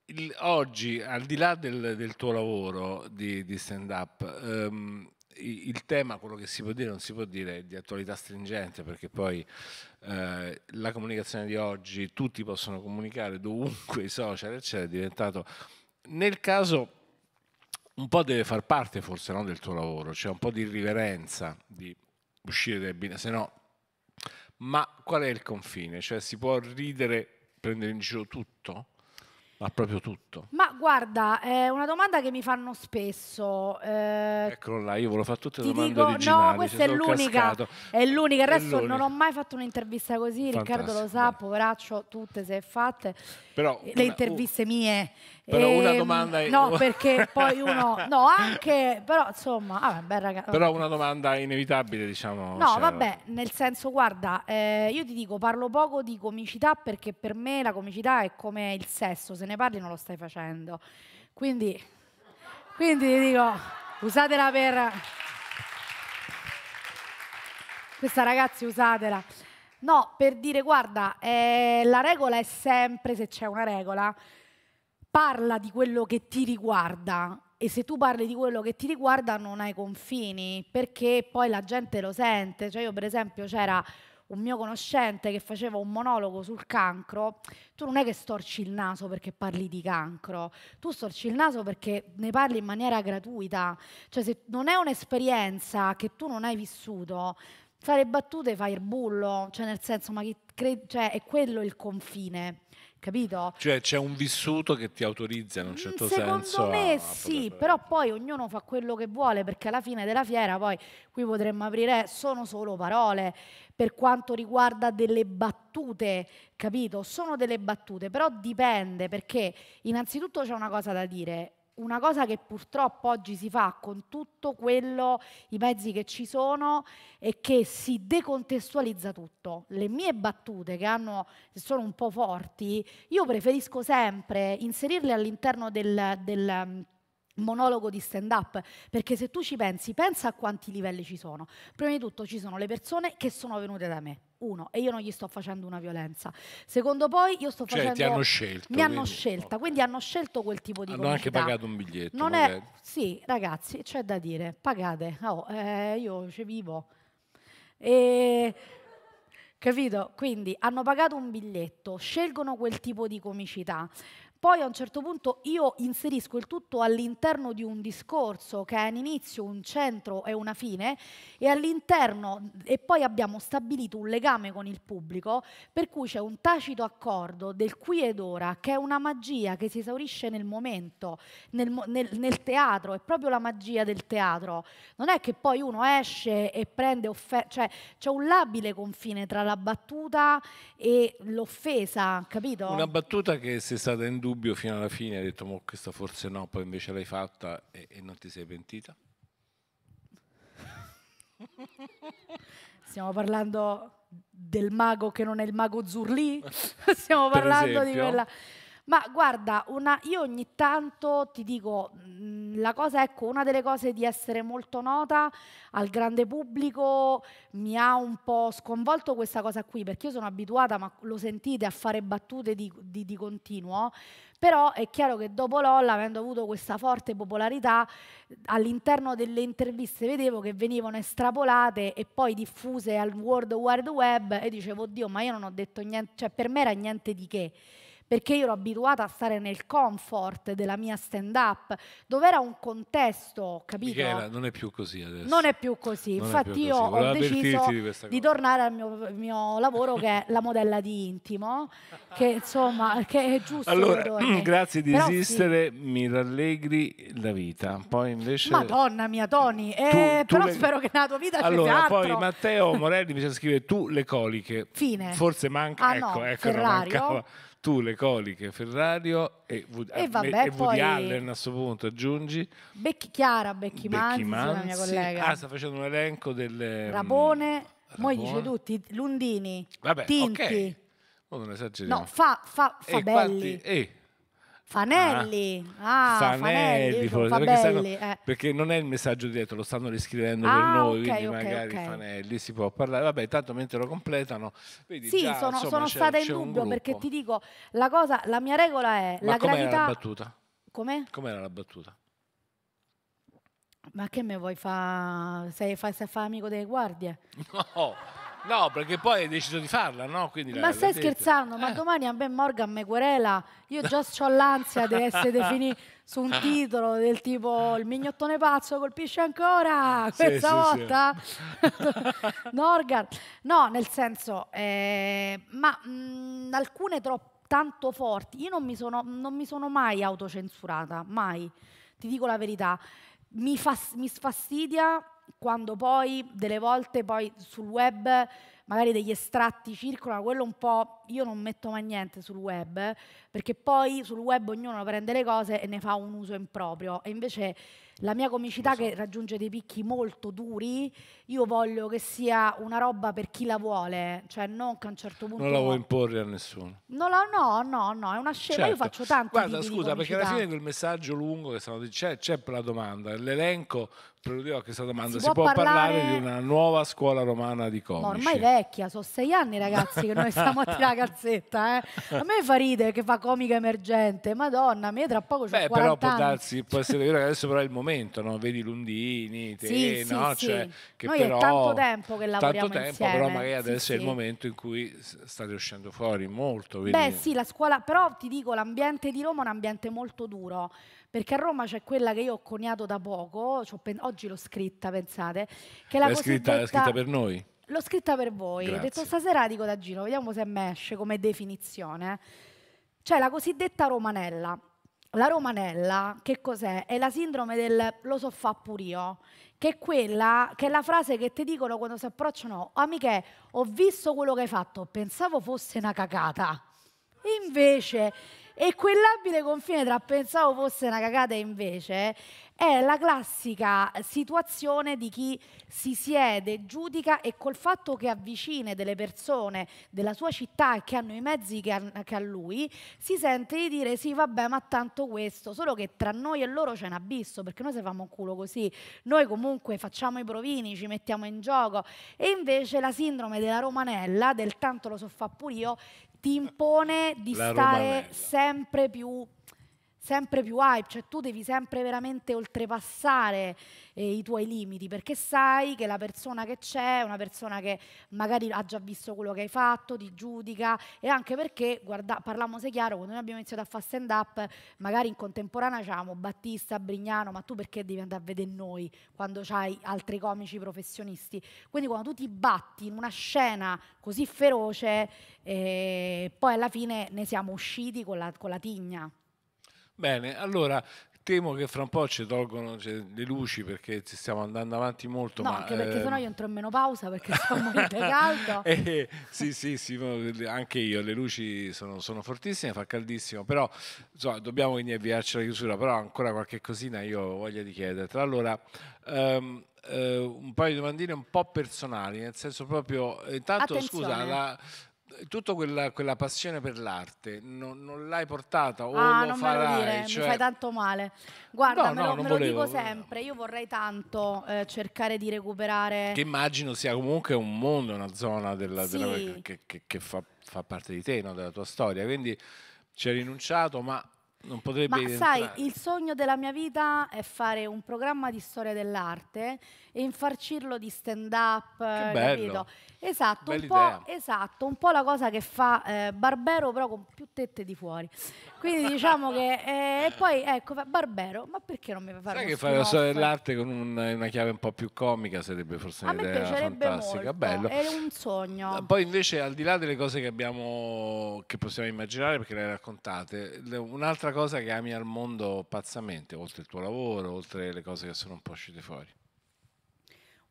il, oggi, al di là del, del tuo lavoro di, di stand-up, ehm, il tema, quello che si può dire e non si può dire, è di attualità stringente, perché poi eh, la comunicazione di oggi, tutti possono comunicare dovunque, i social, eccetera, è diventato... Nel caso un po' deve far parte forse no, del tuo lavoro, cioè un po' di irriverenza, di uscire dai binari, se no... Ma qual è il confine? Cioè si può ridere, prendere in giro tutto? Ma proprio tutto. Ma guarda, è una domanda che mi fanno spesso. Eh, Eccolo là, io ve lo fa tutte le domande dico, originali. No, questa è l'unica, cascato. è l'unica. Il resto non ho mai fatto un'intervista così, Fantastico, Riccardo lo sa, beh. poveraccio, tutte se fatte. Però le interviste uh, mie. Però e, una ehm, domanda... In... No, perché poi uno... No, anche... Però insomma... Ah, beh, raga, però una domanda inevitabile, diciamo. No, cioè, vabbè, nel senso, guarda, eh, io ti dico, parlo poco di comicità perché per me la comicità è come il sesso, se se ne parli non lo stai facendo. Quindi, quindi ti dico, usatela per... Questa ragazzi usatela. No, per dire, guarda, eh, la regola è sempre, se c'è una regola, parla di quello che ti riguarda e se tu parli di quello che ti riguarda non hai confini perché poi la gente lo sente. Cioè io per esempio c'era un mio conoscente che faceva un monologo sul cancro, tu non è che storci il naso perché parli di cancro, tu storci il naso perché ne parli in maniera gratuita, cioè se non è un'esperienza che tu non hai vissuto, fare battute fai il bullo, cioè nel senso ma chi cre- cioè, è quello il confine capito? Cioè c'è un vissuto che ti autorizza in un mm, certo Secondo senso. Secondo me a... sì, però poi ognuno fa quello che vuole perché alla fine della fiera poi qui potremmo aprire sono solo parole per quanto riguarda delle battute, capito? Sono delle battute, però dipende perché innanzitutto c'è una cosa da dire, una cosa che purtroppo oggi si fa con tutto quello, i mezzi che ci sono, è che si decontestualizza tutto. Le mie battute che hanno, sono un po' forti, io preferisco sempre inserirle all'interno del, del monologo di stand up perché se tu ci pensi pensa a quanti livelli ci sono prima di tutto ci sono le persone che sono venute da me uno e io non gli sto facendo una violenza secondo poi io sto cioè, facendo ti hanno scelto mi hanno scelta no. quindi hanno scelto quel tipo di hanno comicità. anche pagato un biglietto non magari. è sì ragazzi c'è da dire pagate oh, eh, io ci vivo e capito quindi hanno pagato un biglietto scelgono quel tipo di comicità poi a un certo punto io inserisco il tutto all'interno di un discorso che ha un inizio, un centro e una fine e all'interno e poi abbiamo stabilito un legame con il pubblico per cui c'è un tacito accordo del qui ed ora che è una magia che si esaurisce nel momento, nel, nel, nel teatro, è proprio la magia del teatro. Non è che poi uno esce e prende offesa, cioè c'è un labile confine tra la battuta e l'offesa, capito? Una battuta che se è stata in dubbio dubbio fino alla fine, hai detto, ma questa forse no, poi invece l'hai fatta e, e non ti sei pentita? Stiamo parlando del mago che non è il mago Zurli? Stiamo parlando di quella... Ma guarda, una, io ogni tanto ti dico, mm, la cosa, ecco, una delle cose di essere molto nota al grande pubblico mi ha un po' sconvolto questa cosa qui, perché io sono abituata, ma lo sentite, a fare battute di, di, di continuo, però è chiaro che dopo LOL, avendo avuto questa forte popolarità, all'interno delle interviste vedevo che venivano estrapolate e poi diffuse al World Wide Web e dicevo, oddio, ma io non ho detto niente, cioè per me era niente di che perché io ero abituata a stare nel comfort della mia stand-up, dove era un contesto, capito? Michela, non è più così adesso. Non è più così, non infatti più così. io Volevo ho deciso di, di tornare al mio, mio lavoro che è la modella di intimo, che insomma, che è giusto. Allora, grazie di Però esistere, sì. mi rallegri la vita. Poi invece... Madonna mia, Tony, eh, tu, tu però le... spero che nella tua vita allora, ci sia Allora, poi Matteo Morelli mi scrive tu le coliche. Fine. Forse manca, ah, ecco, no, ecco, Ferrario. non mancava tu le coliche Ferrario e, e, ah, vabbè, e Woody Allen a questo punto aggiungi Becchi Chiara Becchi, Becchi Manzi, mia collega ah sta facendo un elenco del ehm, Rabone, poi dice tutti Lundini vabbè, Tinti okay. non esageriamo no fa, fa, fa belli quanti, eh, Fanelli, ah, ah Fanelli, Fanelli perché, sanno, eh. perché, non è il messaggio diretto, lo stanno riscrivendo ah, per noi, okay, quindi okay, magari okay. Fanelli si può parlare. Vabbè, tanto mentre lo completano, vedi, sì, già, sono, insomma, sono stata in dubbio perché ti dico la cosa, la mia regola è Ma la gravità. la battuta? Come? Com'era la battuta? Ma che me vuoi fare? Sei, fa, sei fa amico delle guardie? No. No, perché poi hai deciso di farla, no? Quindi ma stai la scherzando? Ma eh. domani a me Morgan me querela. Io già ho l'ansia di essere definito su un titolo del tipo Il mignottone pazzo colpisce ancora questa sì, volta. Sì, sì. No, nel senso, eh, ma mh, mhmm, alcune troppo tanto forti. Io non mi, sono, non mi sono mai autocensurata, mai. Ti dico la verità. Mi, fas, mi sfastidia quando poi delle volte poi sul web magari degli estratti circolano, quello un po' io non metto mai niente sul web, perché poi sul web ognuno prende le cose e ne fa un uso improprio. E invece la mia comicità so. che esatto. raggiunge dei picchi molto duri, io voglio che sia una roba per chi la vuole, cioè non che a un certo punto... Non la vuoi imporre a nessuno. No, no, no, no, è una scelta, certo. io faccio tanto. Guarda, scusa, perché alla fine quel messaggio lungo che stanno dicendo, c'è, la domanda, l'elenco preludio questa domanda, si, si può, può parlare... parlare... di una nuova scuola romana di comici? No, ormai vecchia, sono sei anni ragazzi che noi stiamo a tirare la calzetta, eh. a me fa ridere che fa comica emergente. Madonna, me tra poco c'ho Beh, però può anni. darsi, può essere vero che adesso però è il momento, no? Vedi Lundini, te, sì, no? Sì, cioè, sì. Che Noi però, è tanto tempo che lavoriamo Tanto tempo, insieme. però magari adesso è il momento in cui state uscendo fuori molto. Quindi... Beh sì, la scuola, però ti dico, l'ambiente di Roma è un ambiente molto duro, perché a Roma c'è quella che io ho coniato da poco, oggi l'ho scritta, pensate, che la l'hai cosiddetta... scritta, scritta per noi? L'ho scritta per voi, Grazie. ho detto stasera dico da giro, vediamo se mesce come definizione. Eh. C'è cioè, la cosiddetta romanella. La romanella, che cos'è? È la sindrome del lo so fa pur io, che è quella, che è la frase che ti dicono quando si approcciano, amiche, ho visto quello che hai fatto, pensavo fosse una cacata. Invece, e quell'abile confine tra pensavo fosse una cagata e invece è la classica situazione di chi si siede, giudica e col fatto che avvicina delle persone della sua città e che hanno i mezzi che ha, lui, si sente di dire sì vabbè ma tanto questo, solo che tra noi e loro c'è un abisso perché noi se famo un culo così, noi comunque facciamo i provini, ci mettiamo in gioco e invece la sindrome della romanella, del tanto lo so fa pure io, ti impone di La stare sempre più sempre più hype, cioè tu devi sempre veramente oltrepassare eh, i tuoi limiti perché sai che la persona che c'è è una persona che magari ha già visto quello che hai fatto, ti giudica e anche perché, guarda, parliamo se chiaro, quando noi abbiamo iniziato a fare stand up, magari in contemporanea c'eravamo Battista, Brignano, ma tu perché devi andare a vedere noi quando c'hai altri comici professionisti? Quindi quando tu ti batti in una scena così feroce, eh, poi alla fine ne siamo usciti con la, con la tigna. Bene, allora temo che fra un po' ci tolgono cioè, le luci perché stiamo andando avanti molto. No, ma, anche perché ehm... sennò io entro in menopausa perché sto morendo caldo. eh, sì, sì, sì, anche io, le luci sono, sono fortissime, fa caldissimo, però insomma, dobbiamo quindi avviarci alla chiusura, però ancora qualche cosina io ho voglia di chiederti. Allora, um, uh, un paio di domandine un po' personali, nel senso proprio, eh, intanto Attenzione. scusa, la, tutta quella, quella, passione per l'arte non, non l'hai portata o ah, non farai, me lo dire, cioè... mi fai cioè tanto male guarda no, me, no, lo, me volevo, lo, dico sempre io vorrei tanto eh, cercare di recuperare che immagino sia comunque un mondo una zona della, sì. della, che, che, che fa, fa, parte di te no, della tua storia quindi ci hai rinunciato ma non potrebbe ma sai il sogno della mia vita è fare un programma di storia dell'arte e infarcirlo di stand up, eh, Capito? Esatto un, esatto un, po', la cosa che fa eh, Barbero però con più tette di fuori. Quindi diciamo che... Eh, e poi ecco, Barbero, ma perché non mi fai fare... Sai che fare la storia dell'arte con un, una chiave un po' più comica sarebbe forse un'idea fantastica, molto, bello. È un sogno. Eh, poi invece al di là delle cose che abbiamo, che possiamo immaginare perché le hai raccontate, un'altra cosa che ami al mondo pazzamente, oltre il tuo lavoro, oltre le cose che sono un po' uscite fuori.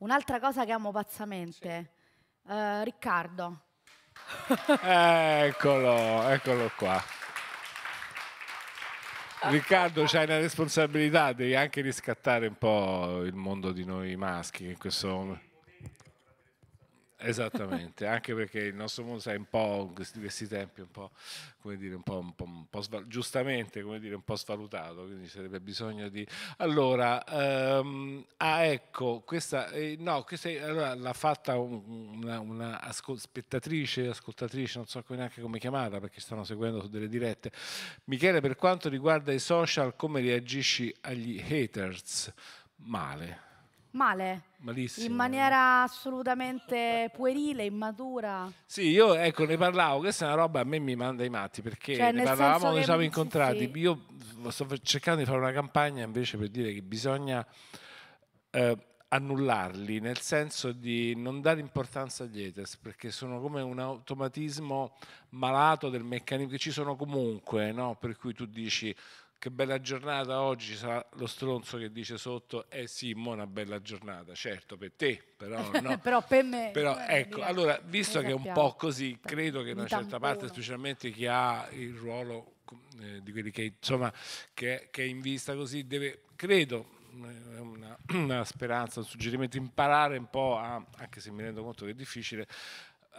Un'altra cosa che amo pazzamente, sì. uh, Riccardo. eccolo, eccolo qua. Riccardo, c'hai una responsabilità, devi anche riscattare un po' il mondo di noi maschi in questo momento. Esattamente, anche perché il nostro mondo sai, un po' in questi, tempi un po', come dire, un po', un po', un po sval- giustamente come dire, un po' svalutato, quindi sarebbe bisogno di... Allora, um, ah ecco, questa, eh, no, questa allora, l'ha fatta una, una ascol- spettatrice, ascoltatrice, non so neanche come chiamarla perché stanno seguendo su delle dirette. Michele, per quanto riguarda i social, come reagisci agli haters? Male. Male Malissimo. in eh. maniera assolutamente puerile, immatura. Sì, io ecco, ne parlavo, questa è una roba a me mi manda i matti perché cioè, ne parlavamo, ne siamo incontrati. Sì. Io sto cercando di fare una campagna invece per dire che bisogna eh, annullarli, nel senso di non dare importanza agli haters, perché sono come un automatismo malato del meccanismo che ci sono comunque, no? per cui tu dici che bella giornata oggi, sarà lo stronzo che dice sotto, eh sì, mo una bella giornata, certo per te, però no. però per me. Però eh, ecco, direi, allora, visto che è un po' così, credo che una certa parte, specialmente chi ha il ruolo eh, di quelli che, insomma, che, che, è in vista così, deve, credo, eh, è una, una, speranza, un suggerimento, imparare un po' a, anche se mi rendo conto che è difficile,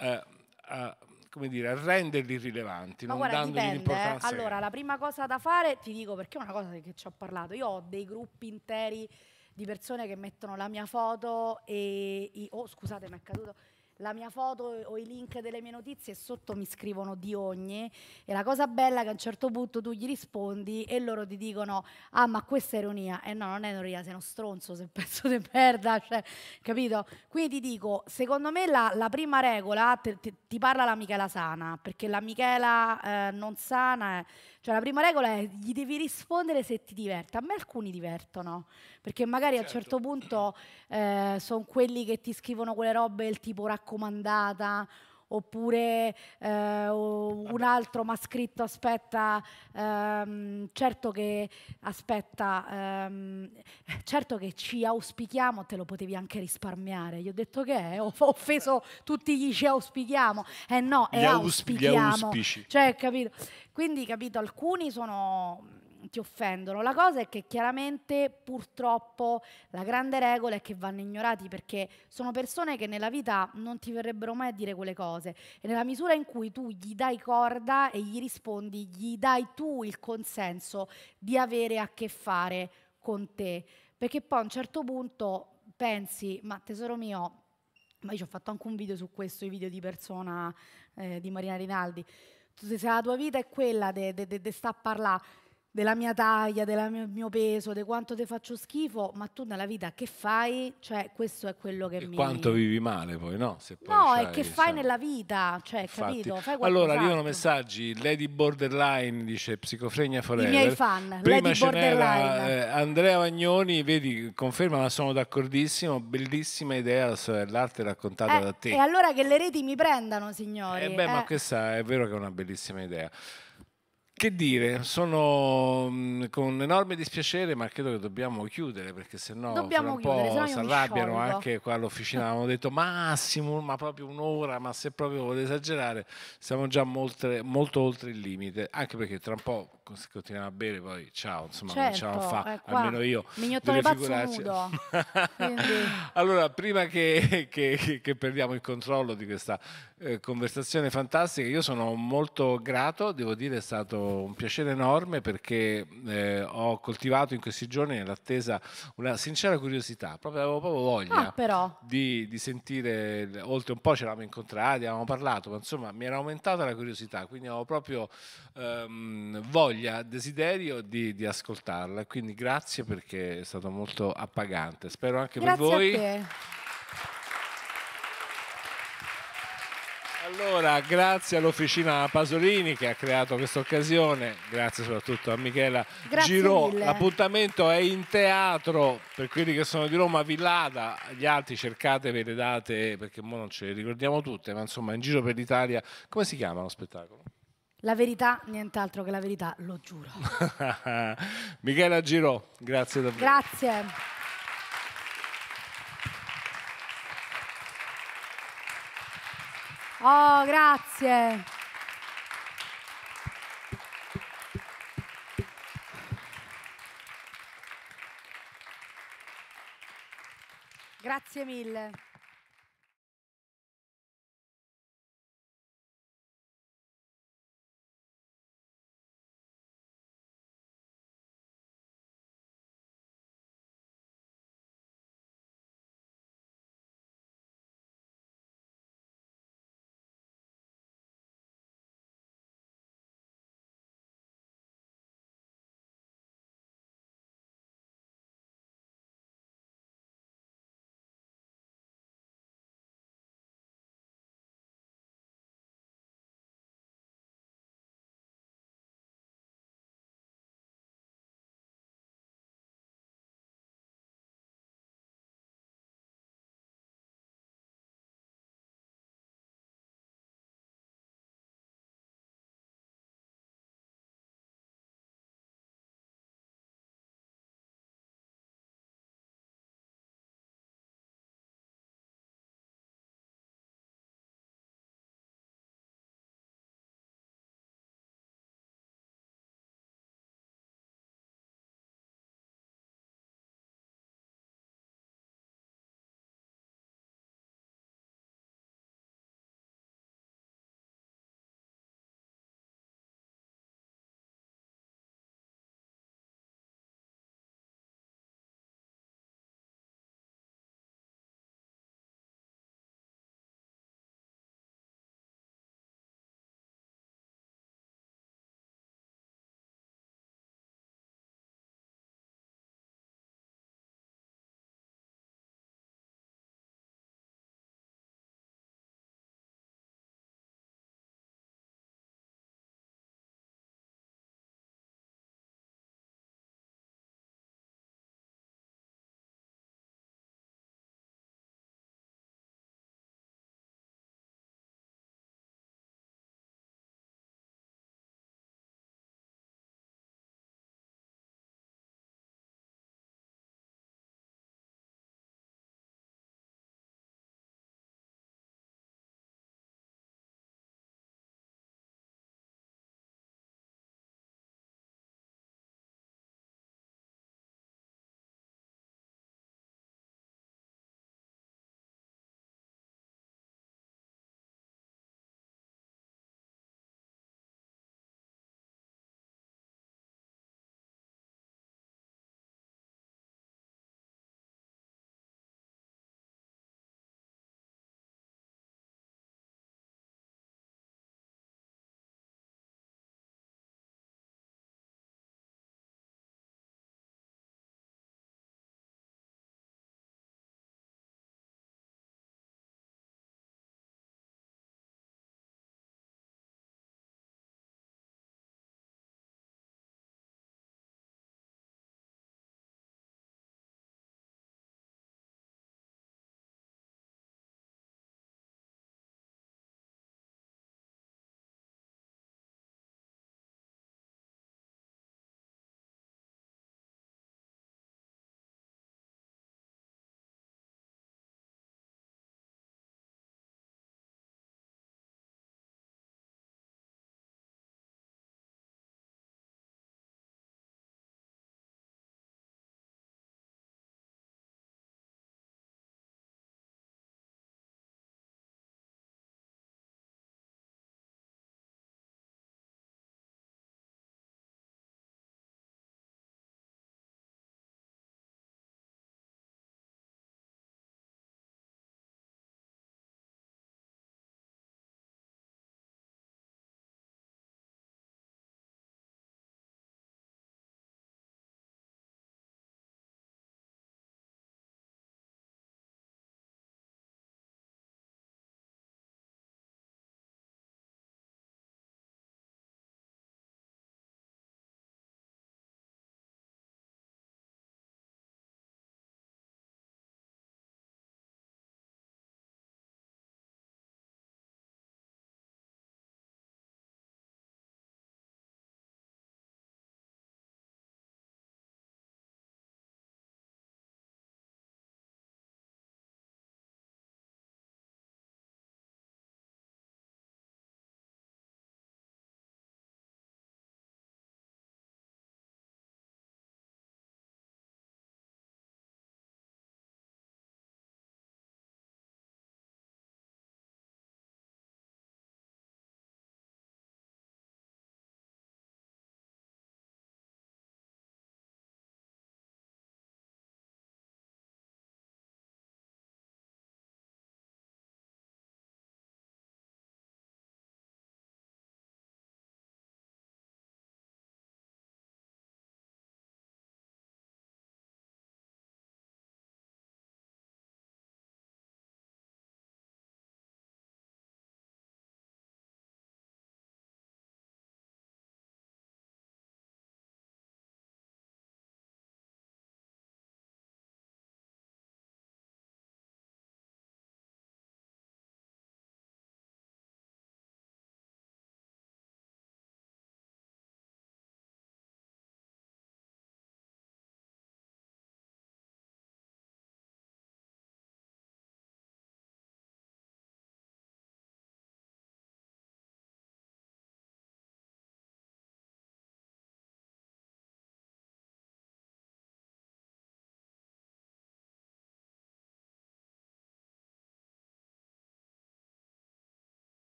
eh, a come dire, a renderli rilevanti, Ma non guarda, dandogli l'importanza. Allora, la prima cosa da fare, ti dico perché è una cosa che ci ho parlato, io ho dei gruppi interi di persone che mettono la mia foto e, i, oh scusate mi è caduto la mia foto o i link delle mie notizie e sotto mi scrivono di ogni e la cosa bella è che a un certo punto tu gli rispondi e loro ti dicono ah ma questa è ironia e eh no non è ironia sei uno stronzo se penso di perda cioè, capito quindi ti dico secondo me la, la prima regola te, te, ti parla la Michela sana perché la Michela eh, non sana è cioè la prima regola è gli devi rispondere se ti diverte. A me alcuni divertono, perché magari certo. a un certo punto eh, sono quelli che ti scrivono quelle robe il tipo raccomandata oppure eh, un altro ma scritto aspetta, ehm, certo che aspetta, ehm, certo che ci auspichiamo, te lo potevi anche risparmiare. Gli ho detto che è, ho offeso tutti gli ci auspichiamo. Eh no, gli è auspichiamo. Gli auspici. Cioè, capito? Quindi, capito, alcuni sono ti offendono. La cosa è che chiaramente purtroppo la grande regola è che vanno ignorati perché sono persone che nella vita non ti verrebbero mai a dire quelle cose e nella misura in cui tu gli dai corda e gli rispondi, gli dai tu il consenso di avere a che fare con te. Perché poi a un certo punto pensi, ma tesoro mio, ma io ci ho fatto anche un video su questo, i video di persona eh, di Marina Rinaldi, se la tua vita è quella di sta a parlare, della mia taglia, del mio, mio peso, di quanto ti faccio schifo, ma tu nella vita che fai? Cioè, questo è quello che e mi... Quanto vivi male poi, no? Se poi no, è che fai cioè... nella vita, cioè, Infatti. capito? Fai allora, arrivano messaggi, Lady Borderline dice Psicofrenia forever. I miei fan, Prima Lady Borderline. Eh, Andrea Vagnoni, vedi, conferma, ma sono d'accordissimo, bellissima idea l'arte raccontata eh, da te. E allora che le reti mi prendano, signore. Eh beh, eh. ma questa è vero che è una bellissima idea. Che dire, sono mm, con enorme dispiacere, ma credo che dobbiamo chiudere perché sennò dobbiamo fra un chiudere, po' si arrabbiano anche qua all'officina. Avevamo detto massimo, ma proprio un'ora, ma se proprio vuole esagerare, siamo già molto, molto oltre il limite. Anche perché tra un po' se continuiamo a bere, poi ciao, insomma, certo, cominciamo a fare, almeno io. Mignottone pazzo nudo. allora, prima che, che, che perdiamo il controllo di questa eh, conversazione fantastica. Io sono molto grato, devo dire è stato un piacere enorme perché eh, ho coltivato in questi giorni nell'attesa una sincera curiosità, proprio, avevo proprio voglia ah, di, di, sentire, oltre un po' ci eravamo incontrati, avevamo parlato, ma insomma mi era aumentata la curiosità, quindi avevo proprio ehm, voglia, desiderio di, di, ascoltarla. Quindi grazie perché è stato molto appagante. Spero anche grazie per voi. Allora, grazie all'officina Pasolini che ha creato questa occasione, grazie soprattutto a Michela grazie Girò. L'appuntamento è in teatro per quelli che sono di Roma, Villada, gli altri cercatevi le date perché ora non ce le ricordiamo tutte, ma insomma in giro per l'Italia. Come si chiama lo spettacolo? La verità, nient'altro che la verità, lo giuro. Michela Girò, grazie davvero. Grazie. Oh, grazie. Grazie mille.